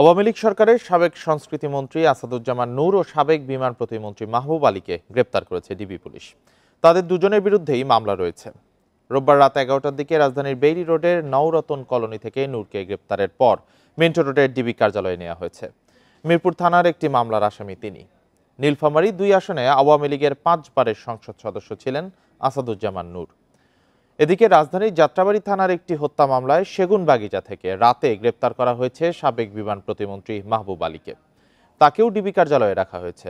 আওয়ামী লীগ সরকারের সাবেক সংস্কৃতি মন্ত্রী আসাদুজ্জামান নূর ও সাবেক বিমান প্রতিমন্ত্রী মাহবুব আলীকে গ্রেপ্তার করেছে ডিবি পুলিশ তাদের দুজনের বিরুদ্ধেই মামলা রয়েছে রোববার রাত এগারোটার দিকে রাজধানীর বেইলি রোডের নওরতন কলোনি থেকে নূরকে গ্রেপ্তারের পর মিন্টো রোডের ডিবি কার্যালয়ে নেওয়া হয়েছে মিরপুর থানার একটি মামলার আসামি তিনি নীলফামারী দুই আসনে আওয়ামী লীগের পাঁচবারের সংসদ সদস্য ছিলেন আসাদুজ্জামান নূর এদিকে রাজধানীর যাত্রাবাড়ি থানার একটি হত্যা মামলায় সেগুন বাগিচা থেকে রাতে গ্রেপ্তার করা হয়েছে সাবেক বিমান প্রতিমন্ত্রী মাহবুব আলীকে তাকেও ডিবি কার্যালয়ে রাখা হয়েছে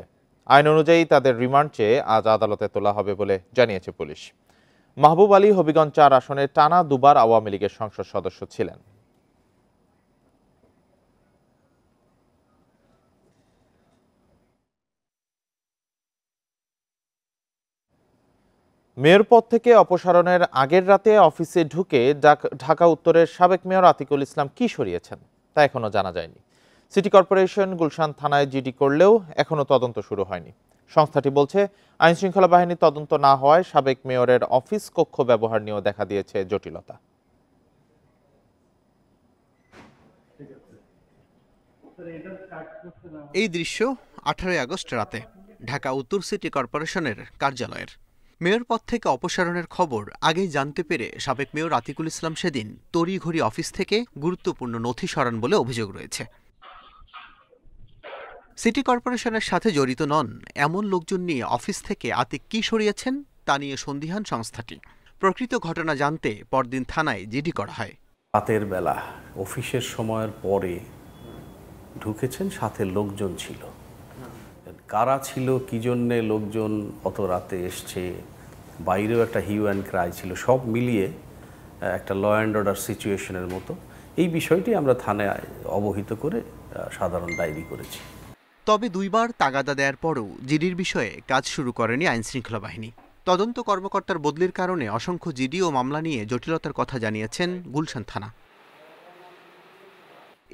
আইন অনুযায়ী তাদের রিমান্ড চেয়ে আজ আদালতে তোলা হবে বলে জানিয়েছে পুলিশ মাহবুব আলী হবিগঞ্জ চার আসনে টানা দুবার আওয়ামী লীগের সংসদ সদস্য ছিলেন মেয়র পদ থেকে অপসারণের আগের রাতে অফিসে ঢুকে ঢাকা উত্তরের সাবেক মেয়র আতিকুল ইসলাম কি সরিয়েছেন তা এখনও জানা যায়নি সিটি কর্পোরেশন গুলশান থানায় জিডি করলেও এখনও তদন্ত শুরু হয়নি সংস্থাটি বলছে আইনশৃঙ্খলা বাহিনী তদন্ত না হওয়ায় সাবেক মেয়রের অফিস কক্ষ ব্যবহার নিয়েও দেখা দিয়েছে জটিলতা এই দৃশ্য আঠারোই আগস্ট রাতে ঢাকা উত্তর সিটি কর্পোরেশনের কার্যালয়ের মেয়র পদ থেকে অপসারণের খবর আগেই জানতে পেরে সাবেক মেয়র আতিকুল ইসলাম সেদিন তড়িঘড়ি অফিস থেকে গুরুত্বপূর্ণ নথি সরান বলে অভিযোগ রয়েছে সিটি কর্পোরেশনের সাথে জড়িত নন এমন লোকজন নিয়ে অফিস থেকে আতিক কী সরিয়েছেন তা নিয়ে সন্দিহান সংস্থাটি প্রকৃত ঘটনা জানতে পরদিন থানায় জিডি করা হয় রাতের বেলা অফিসের সময়ের পরে ঢুকেছেন সাথে লোকজন ছিল কারা ছিল কি জন্যে লোকজন অত রাতে এসছে বাইরেও একটা হিউ অ্যান্ড ক্রাই ছিল সব মিলিয়ে একটা ল অ্যান্ড অর্ডার সিচুয়েশনের মতো এই বিষয়টি আমরা থানায় অবহিত করে সাধারণ ডায়েরি করেছি তবে দুইবার তাগাদা দেওয়ার পরও জিডির বিষয়ে কাজ শুরু করেনি আইনশৃঙ্খলা বাহিনী তদন্ত কর্মকর্তার বদলির কারণে অসংখ্য জিডি ও মামলা নিয়ে জটিলতার কথা জানিয়েছেন গুলশান থানা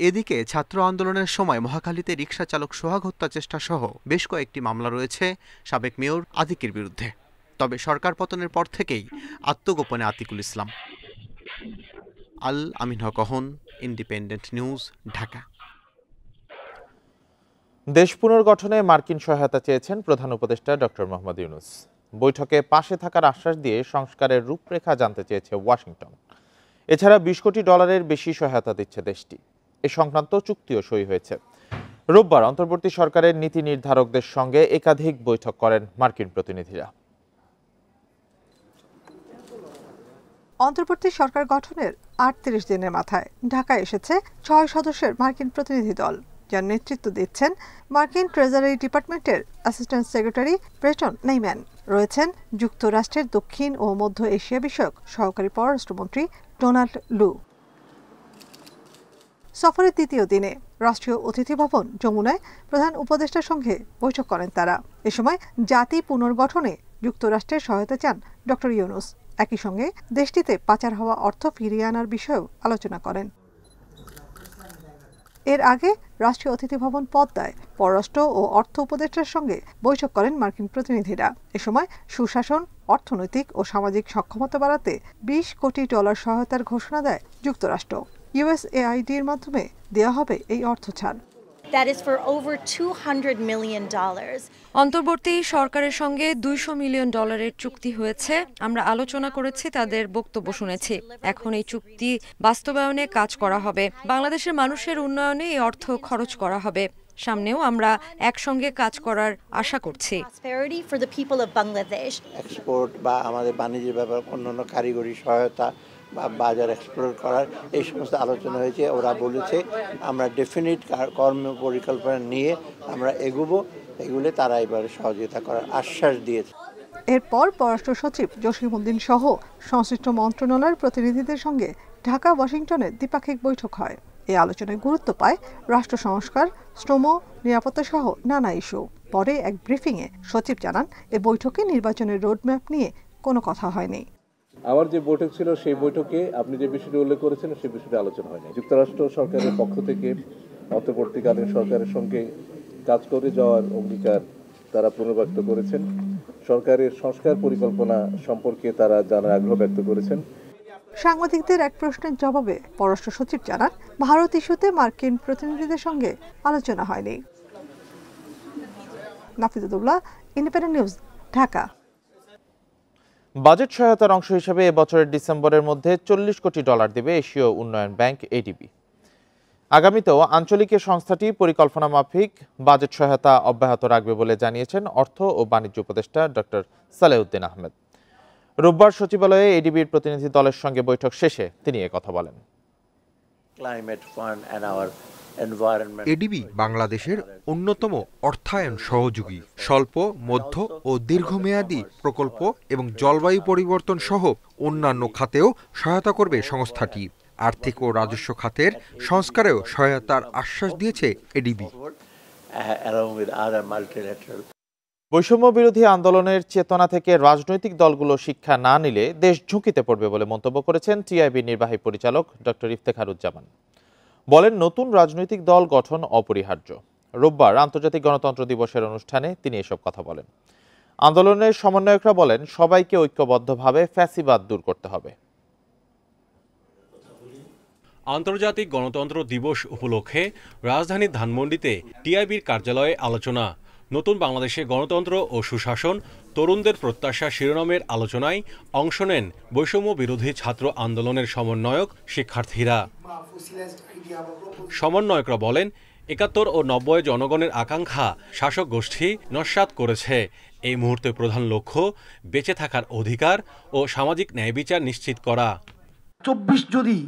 এদিকে ছাত্র আন্দোলনের সময় মহাখালীতে রিকশা চালক সোহাগ হত্যা চেষ্টা সহ বেশ কয়েকটি মামলা রয়েছে সাবেক মেয়র আদিকের বিরুদ্ধে তবে সরকার পতনের পর থেকেই আত্মগোপনে আতিকুল ইসলাম আল আমিন হকহন ইন্ডিপেন্ডেন্ট নিউজ ঢাকা দেশ পুনর্গঠনে মার্কিন সহায়তা চেয়েছেন প্রধান উপদেষ্টা ডক্টর মোহাম্মদ ইউনুস বৈঠকে পাশে থাকার আশ্বাস দিয়ে সংস্কারের রূপরেখা জানতে চেয়েছে ওয়াশিংটন এছাড়া বিশ কোটি ডলারের বেশি সহায়তা দিচ্ছে দেশটি এ সংক্রান্ত চুক্তিও সই হয়েছে রোববার অন্তর্বর্তী সরকারের নীতি নির্ধারকদের সঙ্গে একাধিক বৈঠক করেন মার্কিন প্রতিনিধিরা অন্তর্বর্তী সরকার গঠনের আটত্রিশ দিনের মাথায় ঢাকায় এসেছে ছয় সদস্যের মার্কিন প্রতিনিধি দল যার নেতৃত্ব দিচ্ছেন মার্কিন ট্রেজারি ডিপার্টমেন্টের অ্যাসিস্ট্যান্ট সেক্রেটারি ব্রেটন নেইম্যান রয়েছেন যুক্তরাষ্ট্রের দক্ষিণ ও মধ্য এশিয়া বিষয়ক সহকারী পররাষ্ট্রমন্ত্রী ডোনাল্ড লু সফরের দ্বিতীয় দিনে রাষ্ট্রীয় অতিথি ভবন যমুনায় প্রধান উপদেষ্টার সঙ্গে বৈঠক করেন তারা এ সময় জাতি পুনর্গঠনে যুক্তরাষ্ট্রের সহায়তা চান ডক্টর ইউনুস একই সঙ্গে দেশটিতে পাচার হওয়া অর্থ ফিরিয়ে আনার বিষয়েও আলোচনা করেন এর আগে রাষ্ট্রীয় অতিথি ভবন পদ্মায় পররাষ্ট্র ও অর্থ উপদেষ্টার সঙ্গে বৈঠক করেন মার্কিন প্রতিনিধিরা এ সময় সুশাসন অর্থনৈতিক ও সামাজিক সক্ষমতা বাড়াতে বিশ কোটি ডলার সহায়তার ঘোষণা দেয় যুক্তরাষ্ট্র ইউএসএআইডির মাধ্যমে দেয়া হবে এই অর্থ ছাড় অন্তর্বর্তী সরকারের সঙ্গে দুইশো মিলিয়ন ডলারের চুক্তি হয়েছে আমরা আলোচনা করেছি তাদের বক্তব্য শুনেছি এখন এই চুক্তি বাস্তবায়নে কাজ করা হবে বাংলাদেশের মানুষের উন্নয়নে এই অর্থ খরচ করা হবে সামনেও আমরা একসঙ্গে কাজ করার আশা করছি এক্সপোর্ট বা আমাদের বাণিজ্যের ব্যাপার অন্যান্য কারিগরি সহায়তা বা বাজার এক্সপ্লোর করার এই সমস্ত আলোচনা হয়েছে ওরা বলেছে আমরা ডেফিনিট কর্ম পরিকল্পনা নিয়ে আমরা এগুব এগুলো তারা এবারে সহযোগিতা করার আশ্বাস দিয়েছে এরপর পররাষ্ট্র সচিব জসিমউদ্দিন সহ সংশ্লিষ্ট মন্ত্রণালয়ের প্রতিনিধিদের সঙ্গে ঢাকা ওয়াশিংটনে দ্বিপাক্ষিক বৈঠক হয় এই আলোচনায় গুরুত্ব পায় রাষ্ট্র সংস্কার শ্রম নিরাপত্তা সহ নানা ইস্যু পরে এক ব্রিফিংয়ে সচিব জানান এ বৈঠকে নির্বাচনের রোডম্যাপ নিয়ে কোনো কথা হয়নি আমার যে বৈঠক ছিল সেই বৈঠকে আপনি যে বিষয়টি উল্লেখ করেছেন সেই বিষয়টি আলোচনা হয়নি যুক্তরাষ্ট্র সরকারের পক্ষ থেকে অন্তর্বর্তীকালীন সরকারের সঙ্গে কাজ করে যাওয়ার অঙ্গীকার তারা পুনর্ব্যক্ত করেছেন সরকারের সংস্কার পরিকল্পনা সম্পর্কে তারা জানার আগ্রহ ব্যক্ত করেছেন সাংবাদিকদের এক প্রশ্নের জবাবে পররাষ্ট্র সচিব জানান ভারত ইস্যুতে মার্কিন প্রতিনিধিদের সঙ্গে আলোচনা হয়নি Nafizuddoula Independent News Dhaka budget সহায়তার অংশ হিসেবে এবছরের ডিসেম্বরের মধ্যে চল্লিশ কোটি ডলার দেবে এশীয় উন্নয়ন ব্যাংক এডিবি আগামীতেও আঞ্চলিক সংস্থাটি পরিকল্পনা মাফিক বাজেট সহায়তা অব্যাহত রাখবে বলে জানিয়েছেন অর্থ ও বাণিজ্য উপদেষ্টা ডক্টর সালেউদ্দিন আহমেদ রোববার সচিবালয়ে এডিবির প্রতিনিধি দলের সঙ্গে বৈঠক শেষে তিনি কথা বলেন ক্লাইমেট এডিবি বাংলাদেশের অন্যতম অর্থায়ন সহযোগী স্বল্প মধ্য ও দীর্ঘমেয়াদী প্রকল্প এবং জলবায়ু পরিবর্তন সহ অন্যান্য খাতেও সহায়তা করবে সংস্থাটি আর্থিক ও রাজস্ব খাতের সংস্কারেও সহায়তার আশ্বাস দিয়েছে এডিবি বৈষম্য বিরোধী আন্দোলনের চেতনা থেকে রাজনৈতিক দলগুলো শিক্ষা না নিলে দেশ ঝুঁকিতে পড়বে বলে মন্তব্য করেছেন টিআইবি নির্বাহী পরিচালক ডক্টর ইফতেখারুজ্জামান বলেন নতুন রাজনৈতিক দল গঠন অপরিহার্য রোববার আন্তর্জাতিক গণতন্ত্র দিবসের অনুষ্ঠানে তিনি এসব কথা বলেন আন্দোলনের সমন্বয়করা বলেন সবাইকে ঐক্যবদ্ধভাবে ফ্যাসিবাদ দূর করতে হবে আন্তর্জাতিক গণতন্ত্র দিবস উপলক্ষে রাজধানীর ধানমন্ডিতে টিআইবির কার্যালয়ে আলোচনা নতুন বাংলাদেশে গণতন্ত্র ও সুশাসন তরুণদের প্রত্যাশা শিরোনামের আলোচনায় অংশ নেন বৈষম্য বিরোধী ছাত্র আন্দোলনের সমন্বয়ক শিক্ষার্থীরা সমন্বয়করা বলেন একাত্তর ও নব্বই জনগণের আকাঙ্ক্ষা শাসক গোষ্ঠী নস্বাত করেছে এই মুহূর্তে প্রধান লক্ষ্য বেঁচে থাকার অধিকার ও সামাজিক ন্যায় বিচার নিশ্চিত করা চব্বিশ যদি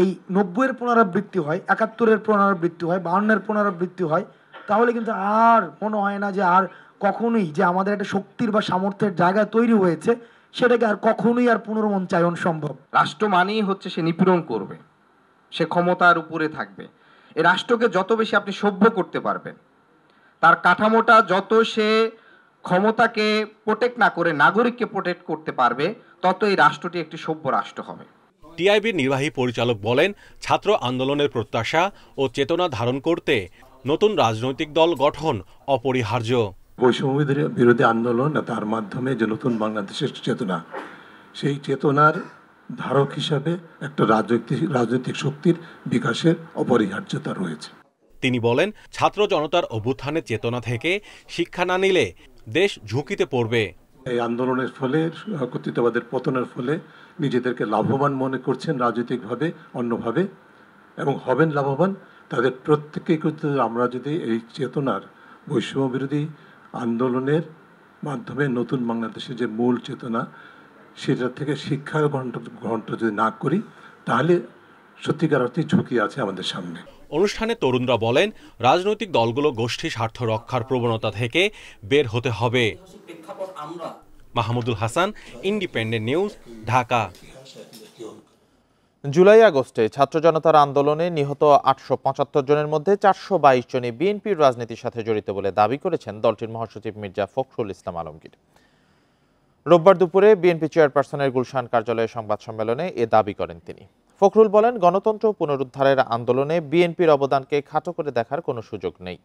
এই নব্বইয়ের পুনরাবৃত্তি হয় একাত্তরের পুনরাবৃত্তি হয় বাহান্নের পুনরাবৃত্তি হয় তাহলে কিন্তু আর মনে হয় না যে আর কখনোই যে আমাদের একটা শক্তির বা সামর্থ্যের জায়গা তৈরি হয়েছে সেটাকে আর কখনোই আর পুনর্মঞ্চায়ন সম্ভব রাষ্ট্র মানেই হচ্ছে সে নিপীড়ন করবে সে ক্ষমতার উপরে থাকবে এ রাষ্ট্রকে যত বেশি আপনি সভ্য করতে পারবেন তার কাঠামোটা যত সে ক্ষমতাকে প্রোটেক্ট না করে নাগরিককে প্রোটেক্ট করতে পারবে তত এই রাষ্ট্রটি একটি সভ্য রাষ্ট্র হবে টিআইবির নির্বাহী পরিচালক বলেন ছাত্র আন্দোলনের প্রত্যাশা ও চেতনা ধারণ করতে নতুন রাজনৈতিক দল গঠন অপরিহার্য বৈষম্য বিরোধী আন্দোলন তার মাধ্যমে যে নতুন বাংলাদেশের চেতনা সেই চেতনার ধারক হিসাবে একটা রাজনৈতিক রাজনৈতিক শক্তির বিকাশের অপরিহার্যতা রয়েছে তিনি বলেন ছাত্র জনতার অভ্যুত্থানের চেতনা থেকে শিক্ষা না নিলে দেশ ঝুঁকিতে পড়বে এই আন্দোলনের ফলে কর্তৃত্ববাদের পতনের ফলে নিজেদেরকে লাভবান মনে করছেন রাজনৈতিকভাবে অন্যভাবে এবং হবেন লাভবান তাদের প্রত্যেককেই করতে আমরা যদি এই চেতনার বৈষম্য বিরোধী আন্দোলনের মাধ্যমে নতুন বাংলাদেশের যে মূল চেতনা সেটা থেকে শিক্ষার ঘন্টা ঘন্টা যদি না করি তাহলে সত্যিকার অর্থে ঝুঁকি আছে আমাদের সামনে অনুষ্ঠানে তরুণরা বলেন রাজনৈতিক দলগুলো গোষ্ঠী স্বার্থ রক্ষার প্রবণতা থেকে বের হতে হবে Mahmudul Hasan Independent News Dhaka July আগস্টে ছাত্র জনতার আন্দোলনে নিহত আটশো পঁচাত্তর জনের মধ্যে চারশো বাইশ জনই বিএনপির রাজনীতির সাথে জড়িত বলে দাবি করেছেন দলটির মহাসচিব মির্জা ফখরুল ইসলাম আলমগীর রোববার দুপুরে বিএনপি চেয়ারপারসনের গুলশান কার্যালয়ে সংবাদ সম্মেলনে এ দাবি করেন তিনি ফখরুল বলেন গণতন্ত্র পুনরুদ্ধারের আন্দোলনে বিএনপির অবদানকে খাটো করে দেখার কোনো সুযোগ নেই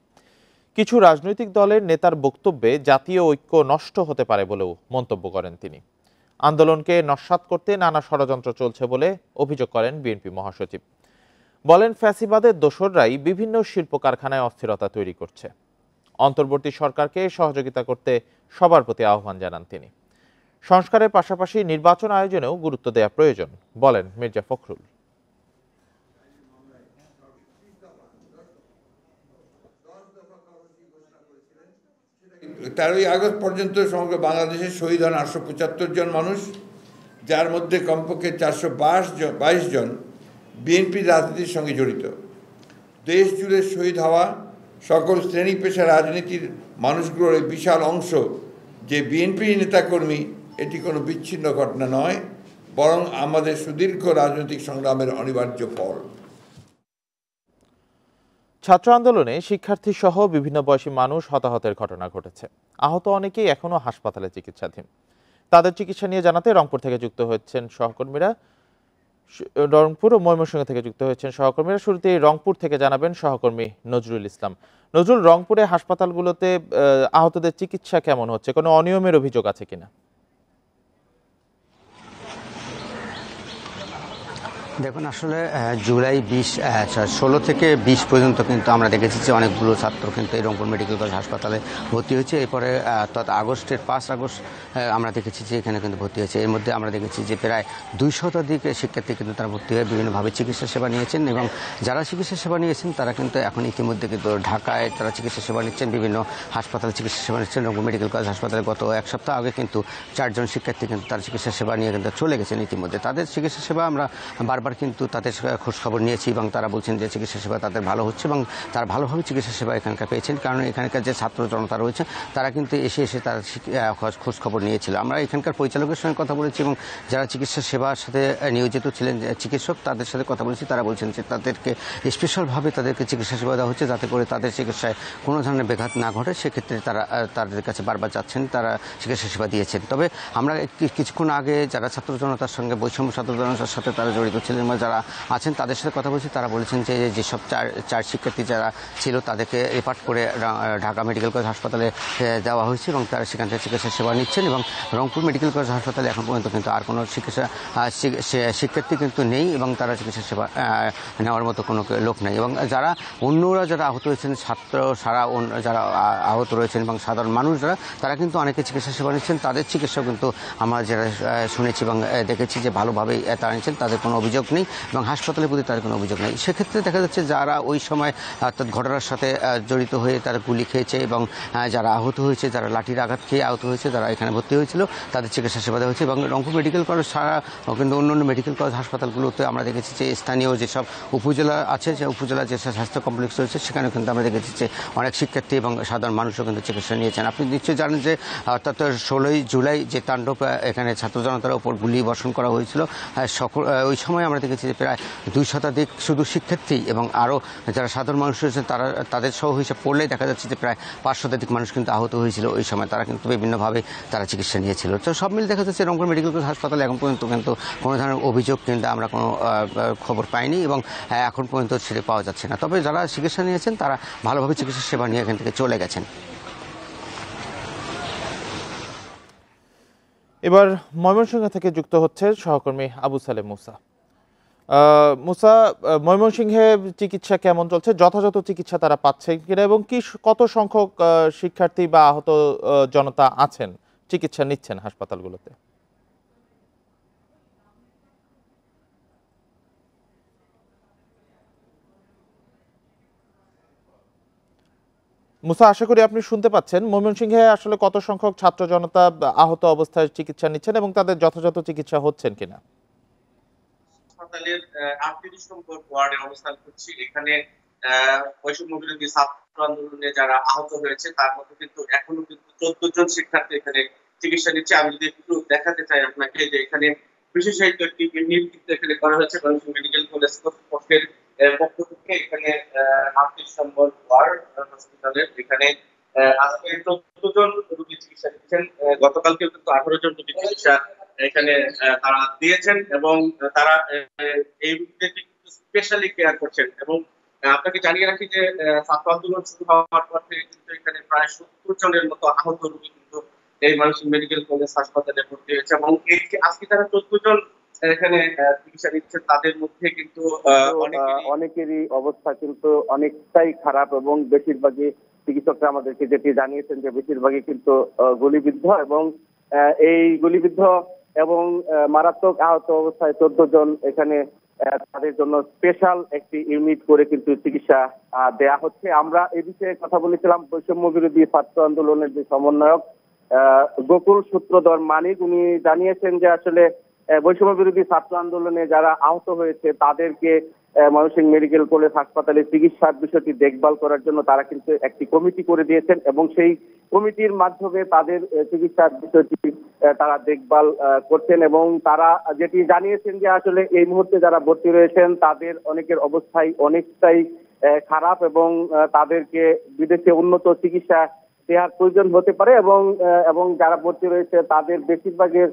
কিছু রাজনৈতিক দলের নেতার বক্তব্যে জাতীয় ঐক্য নষ্ট হতে পারে বলেও মন্তব্য করেন তিনি আন্দোলনকে নস্বাত করতে নানা ষড়যন্ত্র চলছে বলে অভিযোগ করেন বিএনপি মহাসচিব বলেন ফ্যাসিবাদের দোসররাই বিভিন্ন শিল্প কারখানায় অস্থিরতা তৈরি করছে অন্তর্বর্তী সরকারকে সহযোগিতা করতে সবার প্রতি আহ্বান জানান তিনি সংস্কারের পাশাপাশি নির্বাচন আয়োজনেও গুরুত্ব দেওয়া প্রয়োজন বলেন মির্জা ফখরুল তেরোই আগস্ট পর্যন্ত সমগ্র বাংলাদেশে শহীদ হন আটশো পঁচাত্তর জন মানুষ যার মধ্যে কমপক্ষে চারশো জন বাইশ জন বিএনপি রাজনীতির সঙ্গে জড়িত দেশ জুড়ে শহীদ হওয়া সকল শ্রেণী পেশা রাজনীতির মানুষগুলোর বিশাল অংশ যে বিএনপি নেতাকর্মী এটি কোনো বিচ্ছিন্ন ঘটনা নয় বরং আমাদের সুদীর্ঘ রাজনৈতিক সংগ্রামের অনিবার্য ফল ছাত্র আন্দোলনে শিক্ষার্থী সহ বিভিন্ন বয়সী মানুষ হতাহতের ঘটনা ঘটেছে আহত অনেকেই এখনও হাসপাতালে চিকিৎসাধীন তাদের চিকিৎসা নিয়ে জানাতে রংপুর থেকে যুক্ত হয়েছেন সহকর্মীরা রংপুর ও ময়মনসিংহ থেকে যুক্ত হয়েছেন সহকর্মীরা শুরুতেই রংপুর থেকে জানাবেন সহকর্মী নজরুল ইসলাম নজরুল রংপুরে হাসপাতালগুলোতে আহতদের চিকিৎসা কেমন হচ্ছে কোনো অনিয়মের অভিযোগ আছে কিনা দেখুন আসলে জুলাই বিশ আচ্ছা, ষোলো থেকে বিশ পর্যন্ত কিন্তু আমরা দেখেছি যে অনেকগুলো ছাত্র কিন্তু এই রংপুর মেডিকেল কলেজ হাসপাতালে ভর্তি হয়েছে এরপরে তত আগস্টের পাঁচ আগস্ট আমরা দেখেছি যে এখানে কিন্তু ভর্তি হয়েছে এর মধ্যে আমরা দেখেছি যে প্রায় দুই শতাধিক শিক্ষার্থী কিন্তু তারা ভর্তি হয়ে বিভিন্নভাবে চিকিৎসা সেবা নিয়েছেন এবং যারা চিকিৎসা সেবা নিয়েছেন তারা কিন্তু এখন ইতিমধ্যে কিন্তু ঢাকায় তারা চিকিৎসা সেবা নিচ্ছেন বিভিন্ন হাসপাতালে চিকিৎসা সেবা নিচ্ছেন রংপুর মেডিকেল কলেজ হাসপাতালে গত এক সপ্তাহ আগে কিন্তু চারজন শিক্ষার্থী কিন্তু তারা চিকিৎসা সেবা নিয়ে কিন্তু চলে গেছেন ইতিমধ্যে তাদের চিকিৎসা সেবা আমরা বারবার আবার কিন্তু তাদের খোঁজখবর নিয়েছি এবং তারা বলছেন যে চিকিৎসা সেবা তাদের ভালো হচ্ছে এবং তারা ভালোভাবে চিকিৎসা সেবা এখানকার পেয়েছেন কারণ এখানকার যে ছাত্র জনতা রয়েছে তারা কিন্তু এসে এসে তারা খোঁজখবর নিয়েছিল আমরা এখানকার পরিচালকের সঙ্গে কথা বলেছি এবং যারা চিকিৎসা সেবার সাথে নিয়োজিত ছিলেন চিকিৎসক তাদের সাথে কথা বলেছি তারা বলছেন যে তাদেরকে স্পেশালভাবে তাদেরকে চিকিৎসা সেবা দেওয়া হচ্ছে যাতে করে তাদের চিকিৎসায় কোনো ধরনের ব্যাঘাত না ঘটে সেক্ষেত্রে তারা তাদের কাছে বারবার যাচ্ছেন তারা চিকিৎসা সেবা দিয়েছেন তবে আমরা কিছুক্ষণ আগে যারা ছাত্র জনতার সঙ্গে বৈষম্য ছাত্র জনতার সাথে তারা জড়িত ছিলেন নির্মল যারা আছেন তাদের সাথে কথা বলছি তারা বলেছেন যে যেসব চার চার শিক্ষার্থী যারা ছিল তাদেরকে রেফার্ট করে ঢাকা মেডিকেল কলেজ হাসপাতালে দেওয়া হয়েছে এবং তারা সেখান থেকে চিকিৎসা সেবা নিচ্ছেন এবং রংপুর মেডিকেল কলেজ হাসপাতালে এখন পর্যন্ত কিন্তু আর কোনো চিকিৎসা শিক্ষার্থী কিন্তু নেই এবং তারা চিকিৎসা সেবা নেওয়ার মতো কোনো লোক নেই এবং যারা অন্যরা যারা আহত হয়েছেন ছাত্র সারা যারা আহত রয়েছেন এবং সাধারণ মানুষ যারা তারা কিন্তু অনেকে চিকিৎসা সেবা নিচ্ছেন তাদের চিকিৎসা কিন্তু আমরা যারা শুনেছি এবং দেখেছি যে ভালোভাবেই তারা নিচ্ছেন তাদের কোনো অভিযোগ নেই এবং হাসপাতালের প্রতি তার কোনো অভিযোগ নেই সেক্ষেত্রে দেখা যাচ্ছে যারা ওই সময় অর্থাৎ ঘটনার সাথে জড়িত হয়ে তারা গুলি খেয়েছে এবং যারা আহত হয়েছে যারা লাঠির আঘাত খেয়ে আহত হয়েছে যারা এখানে ভর্তি হয়েছিল তাদের চিকিৎসা সেবা দেওয়া হয়েছে এবং রংপুর মেডিকেল কলেজ ছাড়া কিন্তু অন্য অন্য মেডিকেল কলেজ হাসপাতালগুলোতে আমরা দেখেছি যে স্থানীয় যেসব উপজেলা আছে যে উপজেলা যে স্বাস্থ্য কমপ্লেক্স রয়েছে সেখানেও কিন্তু আমরা দেখেছি যে অনেক শিক্ষার্থী এবং সাধারণ মানুষও কিন্তু চিকিৎসা নিয়েছেন আপনি নিশ্চয়ই জানেন যে অর্থাৎ ষোলোই জুলাই যে তাণ্ডব এখানে ছাত্র জনতার উপর গুলি বর্ষণ করা হয়েছিল সকল ওই সময় আমরা আমরা দেখেছি যে প্রায় দুই শতাধিক শুধু শিক্ষার্থী এবং আরও যারা সাধারণ মানুষ রয়েছে তারা তাদের সহ হিসেবে পড়লে দেখা যাচ্ছে যে প্রায় পাঁচ শতাধিক মানুষ কিন্তু আহত হয়েছিল ওই সময় তারা কিন্তু বিভিন্নভাবে তারা চিকিৎসা নিয়েছিল তো সব মিলে দেখা যাচ্ছে রংপুর মেডিকেল কলেজ হাসপাতালে এখন পর্যন্ত কিন্তু কোনো ধরনের অভিযোগ কিন্তু আমরা কোনো খবর পাইনি এবং এখন পর্যন্ত ছেড়ে পাওয়া যাচ্ছে না তবে যারা চিকিৎসা নিয়েছেন তারা ভালোভাবে চিকিৎসা সেবা নিয়ে এখান থেকে চলে গেছেন এবার ময়মনসিংহ থেকে যুক্ত হচ্ছে সহকর্মী আবু সালেম মুসা মুসা ময়মনসিংহে চিকিৎসা কেমন চলছে যথাযথ চিকিৎসা তারা পাচ্ছে কিনা এবং কি কত সংখ্যক শিক্ষার্থী বা আহত জনতা আছেন চিকিৎসা নিচ্ছেন হাসপাতালগুলোতে মুসা আশা করি আপনি শুনতে পাচ্ছেন ময়মনসিংহে আসলে কত সংখ্যক ছাত্র জনতা আহত অবস্থায় চিকিৎসা নিচ্ছেন এবং তাদের যথাযথ চিকিৎসা হচ্ছেন কিনা হাসপাতালের আটত্রিশ নম্বর ওয়ার্ডে অবস্থান করছি এখানে বৈষম্য বিরোধী ছাত্র আন্দোলনে যারা আহত হয়েছে তার মধ্যে কিন্তু এখনো কিন্তু চোদ্দ জন শিক্ষার্থী এখানে চিকিৎসা নিচ্ছে আমি যদি একটু দেখাতে চাই আপনাকে যে এখানে বিশেষায়িত একটি কিন্তু এখানে করা হয়েছে মেডিকেল কলেজ কর্তৃপক্ষের পক্ষ থেকে এখানে আটত্রিশ নম্বর ওয়ার্ড এখানে আজকে চোদ্দ জন রোগী চিকিৎসা নিচ্ছেন গতকালকে কিন্তু আঠারো জন রোগী চিকিৎসা এখানে তারা দিয়েছেন এবং তারা এই রোগীদেরকে স্পেশালি কেয়ার করছেন এবং আপনাকে জানিয়ে রাখি যে ছাত্র আন্দোলন শুরু হওয়ার পর থেকে কিন্তু এখানে প্রায় সত্তর জনের মতো আহত রোগী কিন্তু এই মানসিক মেডিকেল কলেজ হাসপাতালে ভর্তি হয়েছে এবং এই আজকে তারা চোদ্দ জন এখানে চিকিৎসা নিচ্ছেন তাদের মধ্যে কিন্তু অনেকেরই অবস্থা কিন্তু অনেকটাই খারাপ এবং বেশিরভাগই চিকিৎসকরা আমাদেরকে যেটি জানিয়েছেন যে বেশিরভাগই কিন্তু গুলিবিদ্ধ এবং এই গুলিবিদ্ধ এবং মারাত্মক আহত অবস্থায় চোদ্দ জন এখানে তাদের জন্য স্পেশাল একটি ইউনিট করে কিন্তু চিকিৎসা দেয়া হচ্ছে আমরা এ বিষয়ে কথা বলেছিলাম বৈষম্য বিরোধী ছাত্র আন্দোলনের যে সমন্বয়ক গোকুল সূত্রধর মানিক উনি জানিয়েছেন যে আসলে বৈষম্য বিরোধী ছাত্র আন্দোলনে যারা আহত হয়েছে তাদেরকে ময়মনসিংহ মেডিকেল কলেজ হাসপাতালে চিকিৎসার বিষয়টি দেখভাল করার জন্য তারা কিন্তু একটি কমিটি করে দিয়েছেন এবং সেই কমিটির মাধ্যমে তাদের চিকিৎসার বিষয়টি তারা দেখভাল করছেন এবং তারা যেটি জানিয়েছেন যে আসলে এই মুহূর্তে যারা ভর্তি রয়েছেন তাদের অনেকের অবস্থাই অনেকটাই খারাপ এবং তাদেরকে বিদেশে উন্নত চিকিৎসা দেওয়ার প্রয়োজন হতে পারে এবং এবং যারা ভর্তি রয়েছে তাদের বেশিরভাগের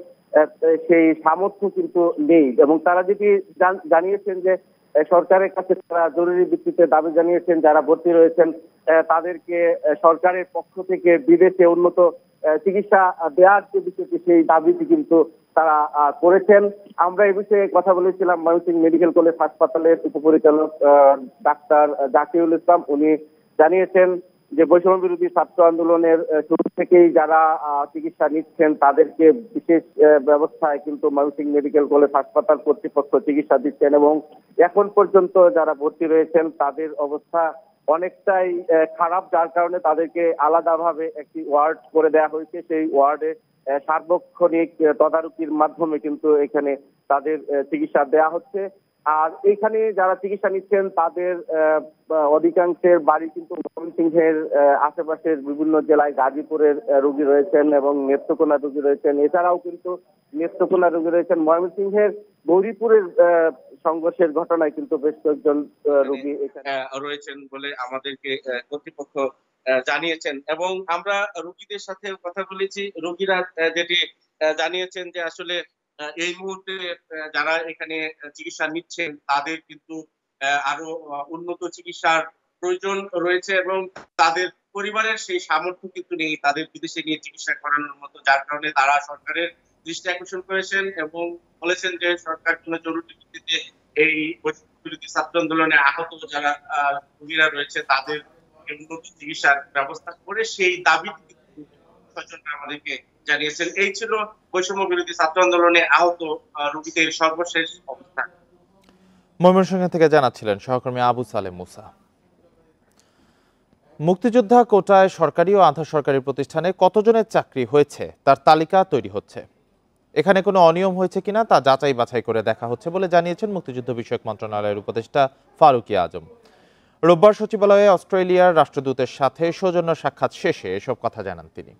সেই সামর্থ্য কিন্তু নেই এবং তারা যেটি জানিয়েছেন যে সরকারের কাছে তারা জরুরি ভিত্তিতে দাবি জানিয়েছেন যারা ভর্তি রয়েছেন তাদেরকে সরকারের পক্ষ থেকে বিদেশে উন্নত চিকিৎসা দেওয়ার যে বিষয়টি সেই দাবিটি কিন্তু তারা করেছেন আমরা এই বিষয়ে কথা বলেছিলাম ময়মনসিং মেডিকেল কলেজ হাসপাতালের উপপরিচালক ডাক্তার জাকিউল ইসলাম উনি জানিয়েছেন যে বৈষম্য বিরোধী ছাত্র আন্দোলনের শুরু থেকেই যারা চিকিৎসা নিচ্ছেন তাদেরকে বিশেষ ব্যবস্থায় কিন্তু ময়মনসিং মেডিকেল কলেজ হাসপাতাল কর্তৃপক্ষ চিকিৎসা দিচ্ছেন এবং এখন পর্যন্ত যারা ভর্তি রয়েছেন তাদের অবস্থা অনেকটাই খারাপ যার কারণে তাদেরকে আলাদাভাবে একটি ওয়ার্ড করে দেওয়া হয়েছে সেই ওয়ার্ডে সার্বক্ষণিক তদারকির মাধ্যমে কিন্তু এখানে তাদের চিকিৎসা দেওয়া হচ্ছে আর এখানে যারা চিকিৎসা নিচ্ছেন তাদের অধিকাংশের বাড়ি কিন্তু ময়মনসিংহের আশেপাশের বিভিন্ন জেলায় গাজীপুরের রোগী রয়েছেন এবং নেত্রকোনা রোগী রয়েছেন এছাড়াও কিন্তু নেত্রকোনা রোগী রয়েছেন ময়মনসিংহের গৌরীপুরের সংঘর্ষের ঘটনায় কিন্তু বেশ কয়েকজন রোগী হ্যাঁ, রয়েছেন বলে আমাদেরকে কর্তৃপক্ষ জানিয়েছেন এবং আমরা রোগীদের সাথে কথা বলেছি রোগীরা যেটি জানিয়েছেন যে আসলে এই মুহূর্তে যারা এখানে চিকিৎসা নিচ্ছেন তাদের কিন্তু আরো উন্নত চিকিৎসার প্রয়োজন রয়েছে এবং তাদের পরিবারের সেই সামর্থ্য কিন্তু নেই তাদের বিদেশে নিয়ে চিকিৎসা করানোর মতো যার কারণে তারা সরকারের দৃষ্টি আকর্ষণ করেছেন এবং বলেছেন যে সরকার জন্য জরুরি ভিত্তিতে এই বিরোধী ছাত্র আন্দোলনে আহত যারা রোগীরা রয়েছে তাদের উন্নত চিকিৎসার ব্যবস্থা করে সেই দাবি আমাদেরকে জানিয়েছেন এই ছিল বৈষম্য বিরোধী ছাত্র আন্দোলনে আহত রোগীদের সর্বশেষ ময়মনসিংহ থেকে জানাচ্ছিলেন সহকর্মী আবু মুসা মুক্তিযোদ্ধা কোটায় সরকারি ও আধা সরকারি প্রতিষ্ঠানে কতজনের চাকরি হয়েছে তার তালিকা তৈরি হচ্ছে এখানে কোনো অনিয়ম হয়েছে কিনা তা যাচাই বাছাই করে দেখা হচ্ছে বলে জানিয়েছেন মুক্তিযুদ্ধ বিষয়ক মন্ত্রণালয়ের উপদেষ্টা ফারুকি আজম রোববার সচিবালয়ে অস্ট্রেলিয়ার রাষ্ট্রদূতের সাথে সৌজন্য সাক্ষাৎ শেষে এসব কথা জানান তিনি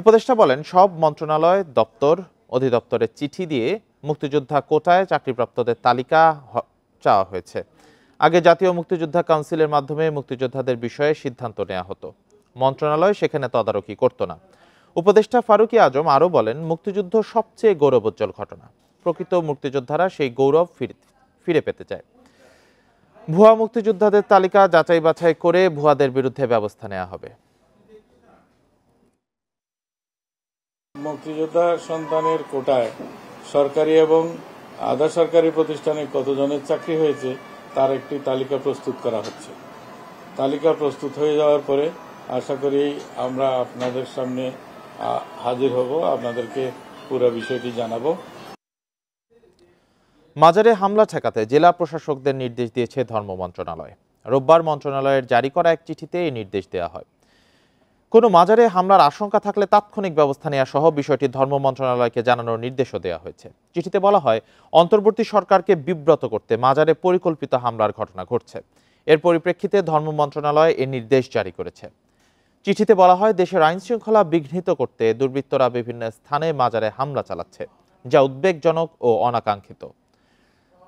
উপদেষ্টা বলেন সব মন্ত্রণালয় দপ্তর অধিদপ্তরে চিঠি দিয়ে মুক্তিযোদ্ধা কোটায় চাকরিপ্রাপ্তদের তালিকা চাওয়া হয়েছে আগে জাতীয় মুক্তিযোদ্ধা কাউন্সিলের মাধ্যমে মুক্তিযোদ্ধাদের বিষয়ে সিদ্ধান্ত নেওয়া হতো মন্ত্রণালয় সেখানে তদারকি করত না উপদেষ্টা ফারুকি আজম আরও বলেন মুক্তিযুদ্ধ সবচেয়ে গৌরবোজ্জ্বল ঘটনা প্রকৃত মুক্তিযোদ্ধারা সেই গৌরব ফিরে পেতে চায় ভুয়া মুক্তিযোদ্ধাদের তালিকা যাচাই বাছাই করে ভুয়াদের বিরুদ্ধে ব্যবস্থা নেওয়া হবে মুক্তিযোদ্ধা সন্তানের কোটায় সরকারি এবং আধা সরকারি প্রতিষ্ঠানে কতজনের চাকরি হয়েছে তার একটি তালিকা প্রস্তুত করা হচ্ছে তালিকা প্রস্তুত হয়ে যাওয়ার পরে আশা করি আমরা আপনাদের সামনে হাজির হব আপনাদেরকে পুরো বিষয়টি জানাবো মাজারে হামলা ঠেকাতে জেলা প্রশাসকদের নির্দেশ দিয়েছে ধর্ম মন্ত্রণালয় রোববার মন্ত্রণালয়ের জারি করা এক চিঠিতে এই নির্দেশ দেওয়া হয় কোনো মাজারে হামলার আশঙ্কা থাকলে তাৎক্ষণিক ব্যবস্থা নেওয়া সহ বিষয়টি ধর্ম মন্ত্রণালয়কে জানানোর নির্দেশও দেওয়া হয়েছে চিঠিতে বলা হয় অন্তর্বর্তী সরকারকে বিব্রত করতে মাজারে পরিকল্পিত হামলার ঘটনা ঘটছে এর পরিপ্রেক্ষিতে ধর্ম মন্ত্রণালয় এ নির্দেশ জারি করেছে চিঠিতে বলা হয় দেশের আইন শৃঙ্খলা বিঘ্নিত করতে দুর্বৃত্তরা বিভিন্ন স্থানে মাজারে হামলা চালাচ্ছে যা উদ্বেগজনক ও অনাকাঙ্ক্ষিত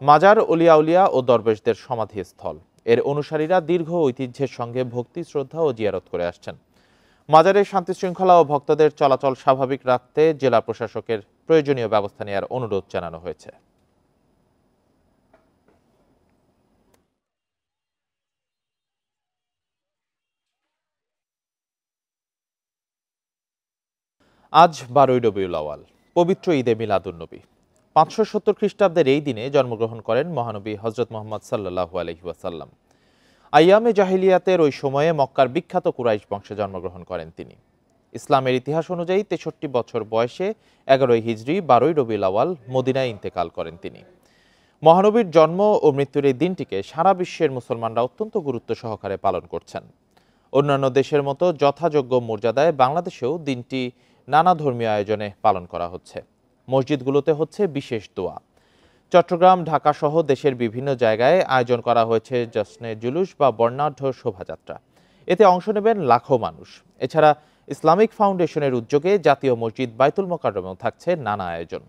মাজার উলিয়াউলিয়া ও দরবেশদের সমাধিস্থল এর অনুসারীরা দীর্ঘ ঐতিহ্যের সঙ্গে ভক্তি শ্রদ্ধা ও জিয়ারত করে আসছেন মাজারের শান্তি শৃঙ্খলা ও ভক্তদের চলাচল স্বাভাবিক রাখতে জেলা প্রশাসকের প্রয়োজনীয় ব্যবস্থা নেওয়ার অনুরোধ জানানো হয়েছে আজ বারোই রবিউল আওয়াল পবিত্র ঈদে নবী পাঁচশো সত্তর খ্রিস্টাব্দের এই দিনে জন্মগ্রহণ করেন মহানবী হজরত মোহাম্মদ সাল্লাহু আলহিউসাল্লাম আয়ামে জাহিলিয়াতের ওই সময়ে মক্কার বিখ্যাত কুরাইশ বংশে জন্মগ্রহণ করেন তিনি ইসলামের ইতিহাস অনুযায়ী তেষট্টি বছর বয়সে এগারোই হিজড়ি বারোই রবি লাওয়াল মদিনায় ইন্তেকাল করেন তিনি মহানবীর জন্ম ও মৃত্যুর এই দিনটিকে সারা বিশ্বের মুসলমানরা অত্যন্ত গুরুত্ব সহকারে পালন করছেন অন্যান্য দেশের মতো যথাযোগ্য মর্যাদায় বাংলাদেশেও দিনটি নানা ধর্মীয় আয়োজনে পালন করা হচ্ছে মসজিদগুলোতে হচ্ছে বিশেষ দোয়া চট্টগ্রাম ঢাকা সহ দেশের বিভিন্ন জায়গায় আয়োজন করা হয়েছে জশ্নে জুলুস বা বর্ণাঢ্য শোভাযাত্রা এতে অংশ নেবেন লাখো মানুষ এছাড়া ইসলামিক ফাউন্ডেশনের উদ্যোগে জাতীয় মসজিদ বাইতুল মোকারমেও থাকছে নানা আয়োজন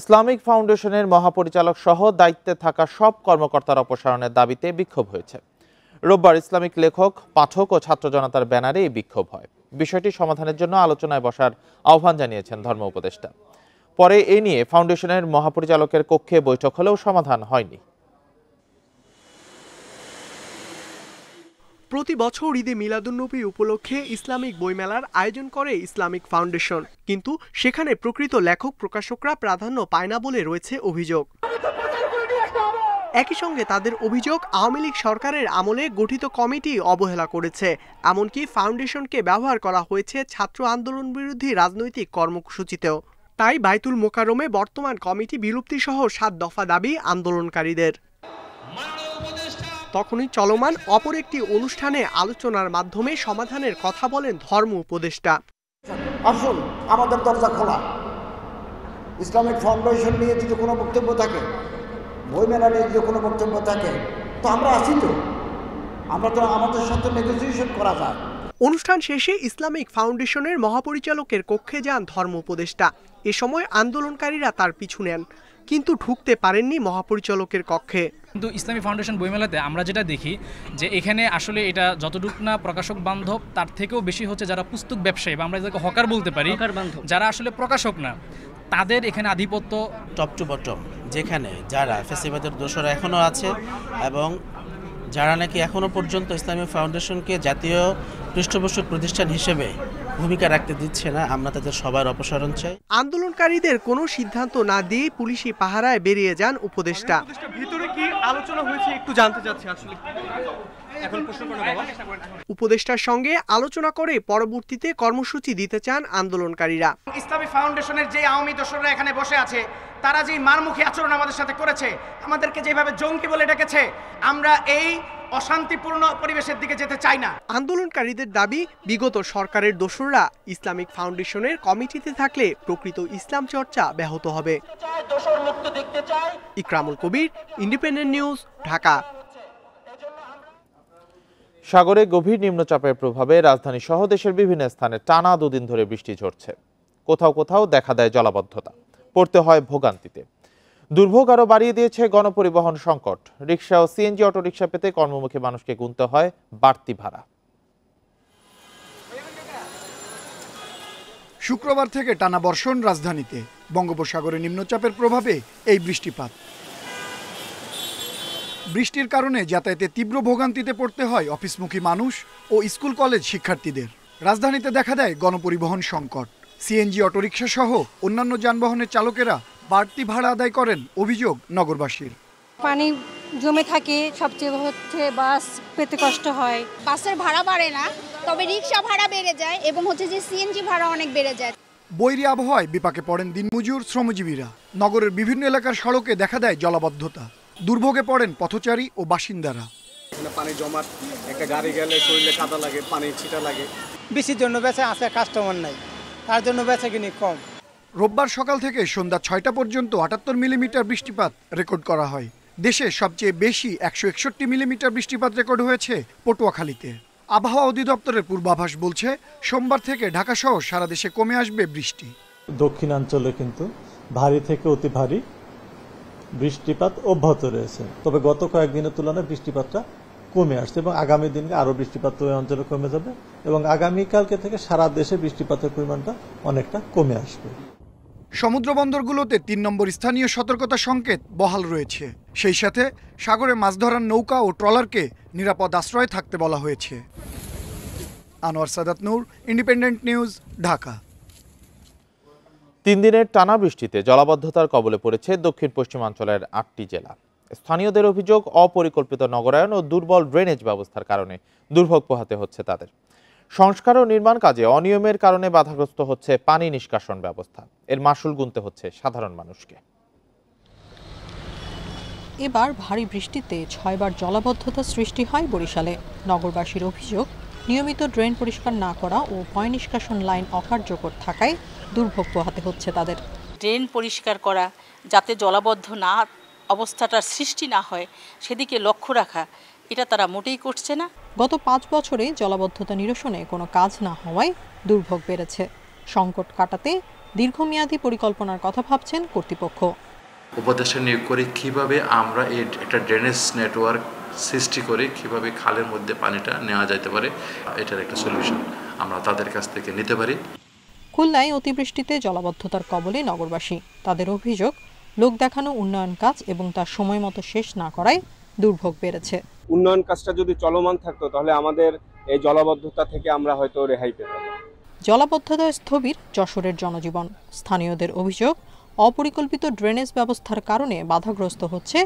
ইসলামিক ফাউন্ডেশনের মহাপরিচালক সহ দায়িত্বে থাকা সব কর্মকর্তার অপসারণের দাবিতে বিক্ষোভ হয়েছে রোববার ইসলামিক লেখক পাঠক ও ছাত্র জনতার ব্যানারে এই বিক্ষোভ হয় বিষয়টি সমাধানের জন্য আলোচনায় বসার আহ্বান জানিয়েছেন ধর্ম উপদেষ্টা পরে এ নিয়ে ফাউন্ডেশনের মহাপরিচালকের কক্ষে বৈঠক হলেও সমাধান হয়নি প্রতি বছর ঈদে মিলাদুন্নবী উপলক্ষে ইসলামিক বইমেলার আয়োজন করে ইসলামিক ফাউন্ডেশন কিন্তু সেখানে প্রকৃত লেখক প্রকাশকরা প্রাধান্য পায় না বলে রয়েছে অভিযোগ একই সঙ্গে তাদের অভিযোগ আওয়ামী লীগ সরকারের আমলে গঠিত কমিটি অবহেলা করেছে এমনকি ফাউন্ডেশনকে ব্যবহার করা হয়েছে ছাত্র আন্দোলন বিরোধী রাজনৈতিক কর্মসূচিতেও তাই বাইতুল মোকারমে বর্তমান কমিটি সহ সাত দফা দাবি আন্দোলনকারীদের তখনই চলমান অপর একটি অনুষ্ঠানে আলোচনার মাধ্যমে সমাধানের কথা বলেন ধর্ম উপদেষ্টা আসুন আমাদের দরজা খোলা ইসলামিক ফাউন্ডেশন নিয়ে যদি কোনো বক্তব্য থাকে বইমেলা নিয়ে যদি কোনো বক্তব্য থাকে তো আমরা আসি তো আমরা তো আমাদের সাথে নেগোসিয়েশন করা যায় অনুষ্ঠান শেষে ইসলামিক ফাউন্ডেশনের মহাপরিচালকের কক্ষে যান ধর্ম উপদেষ্টা এ সময় আন্দোলনকারীরা তার পিছু নেন কিন্তু ঢুকতে পারেননি মহাপরিচালকের কক্ষে কিন্তু ইসলামী ফাউন্ডেশন বইমেলাতে আমরা যেটা দেখি যে এখানে আসলে এটা যতটুক না প্রকাশক বান্ধব তার থেকেও বেশি হচ্ছে যারা পুস্তক ব্যবসায়ী বা আমরা যাদেরকে হকার বলতে পারি যারা আসলে প্রকাশক না তাদের এখানে আধিপত্য টপ টু বটম যেখানে যারা ফেসিবাদের দোষরা এখনও আছে এবং যারা নাকি এখনও পর্যন্ত ইসলামী ফাউন্ডেশনকে জাতীয় পৃষ্ঠপোষক প্রতিষ্ঠান হিসেবে ভূমিকা রাখতে দিচ্ছে না আমরা তাদের সবার অপসারণ চাই আন্দোলনকারীদের কোনো সিদ্ধান্ত না দিয়ে পুলিশি পাহারায় বেরিয়ে যান উপদেষ্টা ভিতরে কি আলোচনা হয়েছে একটু জানতে চাচ্ছি আসলে উপদেষ্টার সঙ্গে আলোচনা করে পরবর্তীতে কর্মসূচি দিতে চান আন্দোলনকারীরা ইসলামী ফাউন্ডেশনের যে আওয়ামী দর্শকরা এখানে বসে আছে তারা যে মারমুখী আচরণ আমাদের সাথে করেছে আমাদেরকে যেভাবে জঙ্গি বলে ডেকেছে আমরা এই অশান্তিপূর্ণ পরিবেশের দিকে যেতে চাই না আন্দোলনকারীদের দাবি বিগত সরকারের দোসররা ইসলামিক ফাউন্ডেশনের কমিটিতে থাকলে প্রকৃত ইসলাম চর্চা ব্যাহত হবে ইকরামুল কবির ইন্ডিপেন্ডেন্ট নিউজ ঢাকা সাগরে গভীর নিম্নচাপের প্রভাবে রাজধানী সহ দেশের বিভিন্ন স্থানে টানা দুদিন ধরে বৃষ্টি ঝরছে কোথাও কোথাও দেখা দেয় জলাবদ্ধতা পড়তে হয় ভোগান্তিতে দুর্ভোগ আরও বাড়িয়ে দিয়েছে গণপরিবহন সংকট রিক্সা ও সিএনজি অটোরিকশা পেতে কর্মমুখী মানুষকে গুনতে হয় বাড়তি ভাড়া শুক্রবার থেকে টানা বর্ষণ রাজধানীতে বঙ্গোপসাগরে নিম্নচাপের প্রভাবে এই বৃষ্টিপাত বৃষ্টির কারণে যাতায়াতে তীব্র ভোগান্তিতে পড়তে হয় অফিসমুখী মানুষ ও স্কুল কলেজ শিক্ষার্থীদের রাজধানীতে দেখা দেয় গণপরিবহন সংকট সিএনজি অটোরিকশা সহ অন্যান্য যানবাহনের চালকেরা বাড়তি ভাড়া আদায় করেন অভিযোগ নগরবাসীর পানি জমে থাকে সবচেয়ে হচ্ছে বাস পেতে কষ্ট হয় বাসের ভাড়া বাড়ে না তবে রিক্সা ভাড়া বেড়ে যায় এবং হচ্ছে যে সিএনজি ভাড়া অনেক বেড়ে যায় বৈরী আবহাওয়ায় বিপাকে পড়েন দিনমজুর শ্রমজীবীরা নগরের বিভিন্ন এলাকার সড়কে দেখা দেয় জলাবদ্ধতা দুর্ভোগে পড়েন পথচারী ও বাসিন্দারা পানি জমাট একটা গাড়ি গেলে শরীরে কাদা লাগে পানির ছিটা লাগে বেশির জন্য বেচা আছে কাস্টমার নাই তার জন্য বেঁচে কিনি কম রোববার সকাল থেকে সন্ধ্যা ছয়টা পর্যন্ত আটাত্তর মিলিমিটার বৃষ্টিপাত রেকর্ড করা হয় দেশে সবচেয়ে বেশি একশো একষট্টি মিলিমিটার বৃষ্টিপাত রেকর্ড হয়েছে পটুয়াখালীতে আবহাওয়া অধিদপ্তরের পূর্বাভাস বলছে সোমবার থেকে ঢাকাসহ সারা দেশে কমে আসবে বৃষ্টি দক্ষিণাঞ্চলে কিন্তু ভারী থেকে অতি ভারী বৃষ্টিপাত অব্যাহত রয়েছে তবে গত কয়েকদিনের তুলনায় বৃষ্টিপাতটা কমে আসছে এবং আগামী দিনকে আরও বৃষ্টিপাত ওই অঞ্চলে কমে যাবে এবং আগামীকালকে থেকে সারা দেশে বৃষ্টিপাতের পরিমাণটা অনেকটা কমে আসবে সমুদ্র বন্দরগুলোতে তিন নম্বর স্থানীয় সতর্কতা সংকেত বহাল রয়েছে সেই সাথে সাগরে মাছ ধরার নৌকা ও ট্রলারকে নিরাপদ আশ্রয় থাকতে বলা হয়েছে আনোয়ার সাদাত নূর ইন্ডিপেন্ডেন্ট নিউজ ঢাকা তিন দিনের টানা বৃষ্টিতে জলাবদ্ধতার কবলে পড়েছে দক্ষিণ পশ্চিমাঞ্চলের আটটি জেলা স্থানীয়দের অভিযোগ অপরিকল্পিত নগরায়ন ও দুর্বল ড্রেনেজ ব্যবস্থার কারণে দুর্ভোগ পোহাতে হচ্ছে তাদের সংস্কার ও নির্মাণ কাজে অনিয়মের কারণে বাধাগ্রস্ত হচ্ছে পানি নিষ্কাশন ব্যবস্থা এর মাসুল গুনতে হচ্ছে সাধারণ মানুষকে এবার ভারী বৃষ্টিতে ছয়বার জলাবদ্ধতা সৃষ্টি হয় বরিশালে নগরবাসীর অভিযোগ নিয়মিত ড্রেন পরিষ্কার না করা ও পয় নিষ্কাশন লাইন অকার্যকর থাকায় দুর্ভোগ পোহাতে হচ্ছে তাদের ড্রেন পরিষ্কার করা যাতে জলাবদ্ধ না অবস্থাটার সৃষ্টি না হয় সেদিকে লক্ষ্য রাখা এটা তারা মোটেই করছে না গত পাঁচ বছরে জলাবদ্ধতা নিরসনে কোনো কাজ না হওয়ায় দুর্ভোগ বেড়েছে সংকট কাটাতে দীর্ঘমেয়াদী পরিকল্পনার কথা ভাবছেন কর্তৃপক্ষ উপদেষ্টা নিয়োগ করে কীভাবে আমরা এই একটা ড্রেনেজ নেটওয়ার্ক সৃষ্টি করে কিভাবে খালের মধ্যে পানিটা নেওয়া যেতে পারে এটার একটা সলিউশন আমরা তাদের কাছ থেকে নিতে পারি খুলনায় অতিবৃষ্টিতে জলাবদ্ধতার কবলে নগরবাসী তাদের অভিযোগ লোক দেখানো উন্নয়ন কাজ এবং তার সময় মতো শেষ না করায় দুর্ভোগ বেড়েছে উন্নয়ন কাজটা যদি চলমান থাকতো তাহলে আমাদের এই জলাবদ্ধতা থেকে আমরা হয়তো রেহাই পেতাম জলাবদ্ধতা স্থবির যশোরের জনজীবন স্থানীয়দের অভিযোগ অপরিকল্পিত ড্রেনেজ ব্যবস্থার কারণে বাধাগ্রস্ত হচ্ছে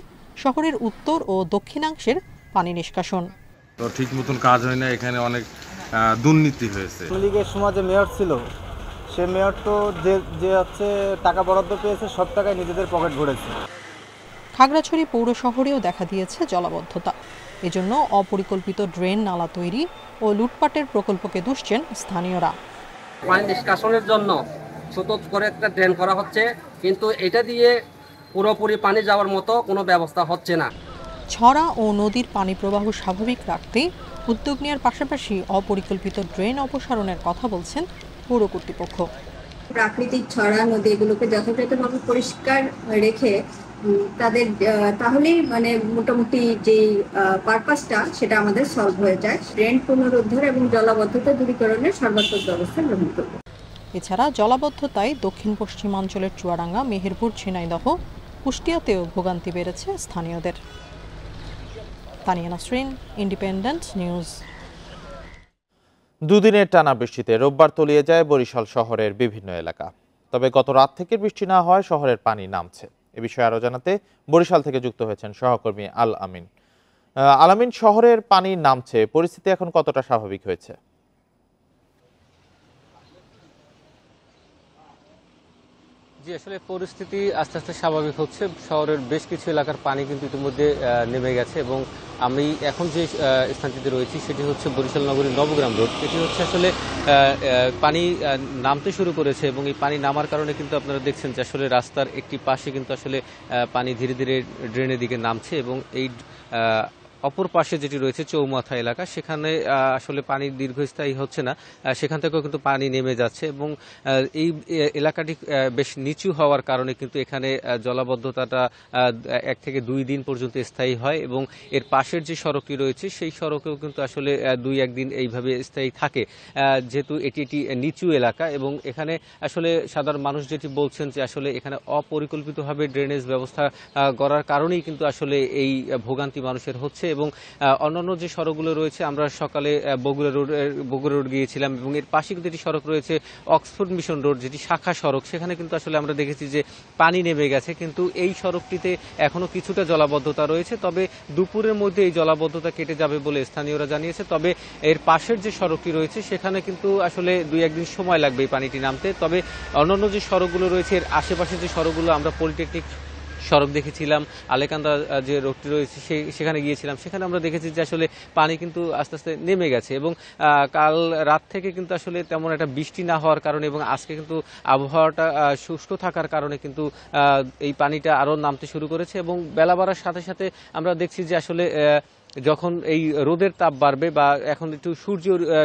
শহরের উত্তর ও দক্ষিণাংশের পানি নিষ্কাশন ঠিক মতন কাজ হয় না এখানে অনেক দুর্নীতি হয়েছে লীগের সমাজে মেয়র ছিল সে মেয়র তো যে যে হচ্ছে টাকা বরাদ্দ পেয়েছে সব টাকায় নিজেদের পকেট ভরেছে খাগড়াছড়ি পৌর শহরেও দেখা দিয়েছে জলাবদ্ধতা এজন্য অপরিকল্পিত ড্রেন নালা তৈরি ও লুটপাটের প্রকল্পকে দুষছেন স্থানীয়রা পানি নিষ্কাশনের জন্য ছোট করে একটা ড্রেন করা হচ্ছে কিন্তু এটা দিয়ে পুরোপুরি পানি যাওয়ার মতো কোনো ব্যবস্থা হচ্ছে না ছড়া ও নদীর পানি প্রবাহ স্বাভাবিক রাখতে উদ্যোগ নেওয়ার পাশাপাশি অপরিকল্পিত ড্রেন অপসারণের কথা বলছেন পৌর কর্তৃপক্ষ প্রাকৃতিক ছড়া নদী এগুলোকে যথাযথভাবে পরিষ্কার রেখে তাদের তাহলেই মানে মোটামুটি যে পারপাসটা সেটা আমাদের সলভ হয়ে যায় ড্রেন পুনরুদ্ধার এবং জলাবদ্ধতা দূরীকরণের সর্বাত্মক ব্যবস্থা গ্রহণ করব এছাড়া জলাবদ্ধতায় দক্ষিণ পশ্চিমাঞ্চলের চুয়াডাঙ্গা মেহেরপুর ছিনাইদহ কুষ্টিয়াতেও ভোগান্তি বেড়েছে স্থানীয়দের তানিয়া নাসরিন ইন্ডিপেন্ডেন্ট নিউজ দুদিনের টানা বৃষ্টিতে রোববার তলিয়ে যায় বরিশাল শহরের বিভিন্ন এলাকা তবে গত রাত থেকে বৃষ্টি না হয় শহরের পানি নামছে এ বিষয়ে আরও জানাতে বরিশাল থেকে যুক্ত হয়েছেন সহকর্মী আল আমিন আল আমিন শহরের পানি নামছে পরিস্থিতি এখন কতটা স্বাভাবিক হয়েছে জি আসলে পরিস্থিতি আস্তে আস্তে স্বাভাবিক হচ্ছে শহরের বেশ কিছু এলাকার পানি কিন্তু ইতিমধ্যে নেমে গেছে এবং আমি এখন যে স্থানটিতে রয়েছি সেটি হচ্ছে বরিশাল নগরীর নবগ্রাম রোড এটি হচ্ছে আসলে পানি নামতে শুরু করেছে এবং এই পানি নামার কারণে কিন্তু আপনারা দেখছেন যে আসলে রাস্তার একটি পাশে কিন্তু আসলে পানি ধীরে ধীরে ড্রেনের দিকে নামছে এবং এই অপর পাশে যেটি রয়েছে চৌমাথা এলাকা সেখানে আসলে পানির দীর্ঘস্থায়ী হচ্ছে না সেখান থেকেও কিন্তু পানি নেমে যাচ্ছে এবং এই এলাকাটি বেশ নিচু হওয়ার কারণে কিন্তু এখানে জলাবদ্ধতাটা এক থেকে দুই দিন পর্যন্ত স্থায়ী হয় এবং এর পাশের যে সড়কটি রয়েছে সেই সড়কেও কিন্তু আসলে দুই একদিন এইভাবে স্থায়ী থাকে যেহেতু এটি একটি নিচু এলাকা এবং এখানে আসলে সাধারণ মানুষ যেটি বলছেন যে আসলে এখানে অপরিকল্পিতভাবে ড্রেনেজ ব্যবস্থা করার কারণেই কিন্তু আসলে এই ভোগান্তি মানুষের হচ্ছে এবং অন্যান্য যে সড়কগুলো রয়েছে আমরা সকালে বগুড়া রোড বগুড়া রোড গিয়েছিলাম এবং এর পাশে কিন্তু একটি সড়ক রয়েছে অক্সফোর্ড মিশন রোড যেটি শাখা সড়ক সেখানে কিন্তু আসলে আমরা দেখেছি যে পানি নেমে গেছে কিন্তু এই সড়কটিতে এখনও কিছুটা জলাবদ্ধতা রয়েছে তবে দুপুরের মধ্যে এই জলাবদ্ধতা কেটে যাবে বলে স্থানীয়রা জানিয়েছে তবে এর পাশের যে সড়কটি রয়েছে সেখানে কিন্তু আসলে দুই একদিন সময় লাগবে এই পানিটি নামতে তবে অন্যান্য যে সড়কগুলো রয়েছে এর আশেপাশে যে সড়কগুলো আমরা পলিটেকনিক সড়ক দেখেছিলাম আলেকান্দা যে রোডটি রয়েছে সেখানে গিয়েছিলাম সেখানে আমরা দেখেছি যে আসলে পানি কিন্তু আস্তে আস্তে নেমে গেছে এবং কাল রাত থেকে কিন্তু আসলে তেমন একটা বৃষ্টি না হওয়ার কারণে এবং আজকে কিন্তু আবহাওয়াটা শুষ্ক থাকার কারণে কিন্তু এই পানিটা আরও নামতে শুরু করেছে এবং বেলা বাড়ার সাথে সাথে আমরা দেখছি যে আসলে যখন এই রোদের তাপ বাড়বে বা এখন একটু সূর্য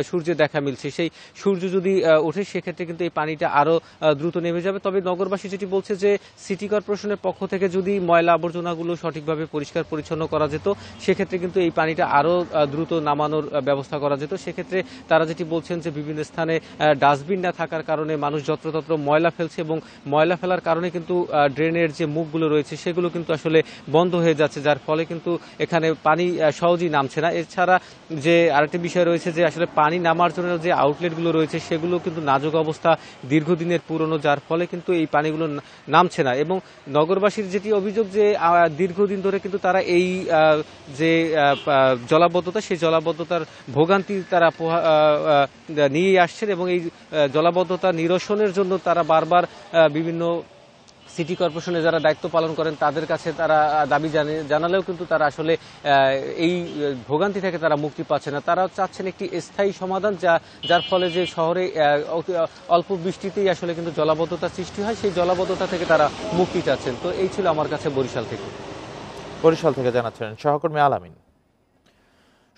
সূর্য দেখা মিলছে সেই সূর্য যদি ওঠে সেক্ষেত্রে কিন্তু এই পানিটা আরও দ্রুত নেমে যাবে তবে নগরবাসী যেটি বলছে যে সিটি কর্পোরেশনের পক্ষ থেকে যদি ময়লা আবর্জনাগুলো সঠিকভাবে পরিষ্কার পরিচ্ছন্ন করা যেত সেক্ষেত্রে কিন্তু এই পানিটা আরও দ্রুত নামানোর ব্যবস্থা করা যেত সেক্ষেত্রে তারা যেটি বলছেন যে বিভিন্ন স্থানে ডাস্টবিন না থাকার কারণে মানুষ যত্রতত্র ময়লা ফেলছে এবং ময়লা ফেলার কারণে কিন্তু ড্রেনের যে মুখগুলো রয়েছে সেগুলো কিন্তু আসলে বন্ধ হয়ে যাচ্ছে যার ফলে কিন্তু এখানে পানি সহজেই নামছে না এছাড়া যে আরেকটি বিষয় রয়েছে যে আসলে পানি নামার জন্য যে আউটলেটগুলো রয়েছে সেগুলো কিন্তু নাজুক অবস্থা দীর্ঘদিনের পুরনো যার ফলে কিন্তু এই পানিগুলো নামছে না এবং নগরবাসীর যেটি অভিযোগ যে দীর্ঘদিন ধরে কিন্তু তারা এই যে জলাবদ্ধতা সেই জলাবদ্ধতার ভোগান্তি তারা নিয়ে আসছেন এবং এই জলাবদ্ধতা নিরসনের জন্য তারা বারবার বিভিন্ন সিটি কর্পোরেশনে যারা দায়িত্ব পালন করেন তাদের কাছে তারা দাবি জানালেও কিন্তু তারা আসলে এই ভোগান্তি থেকে তারা মুক্তি পাচ্ছে না তারা চাচ্ছেন একটি স্থায়ী সমাধান যা যার ফলে যে শহরে অল্প বৃষ্টিতেই আসলে কিন্তু জলাবদ্ধতা সৃষ্টি হয় সেই জলাবদ্ধতা থেকে তারা মুক্তি চাচ্ছেন তো এই ছিল আমার কাছে বরিশাল থেকে বরিশাল থেকে জানাচ্ছেন সহকর্মী আলামিন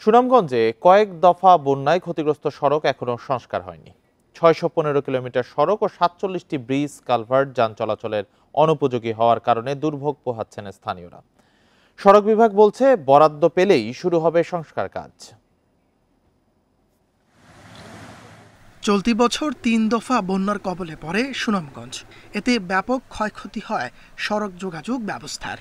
সুনামগঞ্জে কয়েক দফা বন্যায় ক্ষতিগ্রস্ত সড়ক এখনও সংস্কার হয়নি ছয়শো কিলোমিটার সড়ক ও সাতচল্লিশটি ব্রিজ কালভার্ট যান চলাচলের অনুপযোগী হওয়ার কারণে দুর্ভোগ পোহাচ্ছেন স্থানীয়রা সড়ক বিভাগ বলছে বরাদ্দ পেলেই শুরু হবে সংস্কার কাজ চলতি বছর তিন দফা বন্যার কবলে পড়ে সুনামগঞ্জ এতে ব্যাপক ক্ষয়ক্ষতি হয় সড়ক যোগাযোগ ব্যবস্থার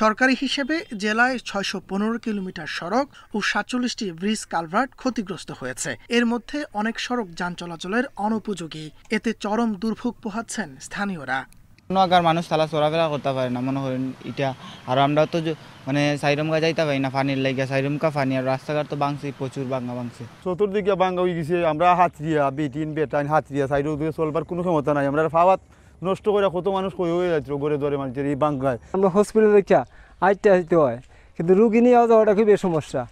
সরকারি হিসেবে জেলায় ছয়শো পনেরো কিলোমিটার সড়ক ও সাতচল্লিশটি ব্রিজ কালভার্ট ক্ষতিগ্রস্ত হয়েছে এর মধ্যে অনেক সড়ক যান চলাচলের অনুপযোগী এতে চরম দুর্ভোগ পোহাচ্ছেন স্থানীয়রা নগার মানুষ তালা চলাফেরা করতে পারে না মনে করেন এটা আর আমরা তো মানে সাইরমগা যাইতে পারি না পানির লাগে সাইরমকা পানি আর রাস্তাঘাট তো বাংছে প্রচুর বাঙ্গা বাংছে চতুর্দিকে বাঙ্গা হয়ে গেছে আমরা হাতরিয়া বেটিন বেটাইন হাতরিয়া সাইড চলবার কোনো ক্ষমতা নাই আমরা ফাওয়াত নষ্ট করে কত মানুষ কই হয়ে যাচ্ছিল গড়ে ধরে মানুষের এই বাংলায় আমরা হসপিটালে রেখা আইতে আইতে হয় কিন্তু রুগী নিয়ে যাওয়াটা খুবই সমস্যা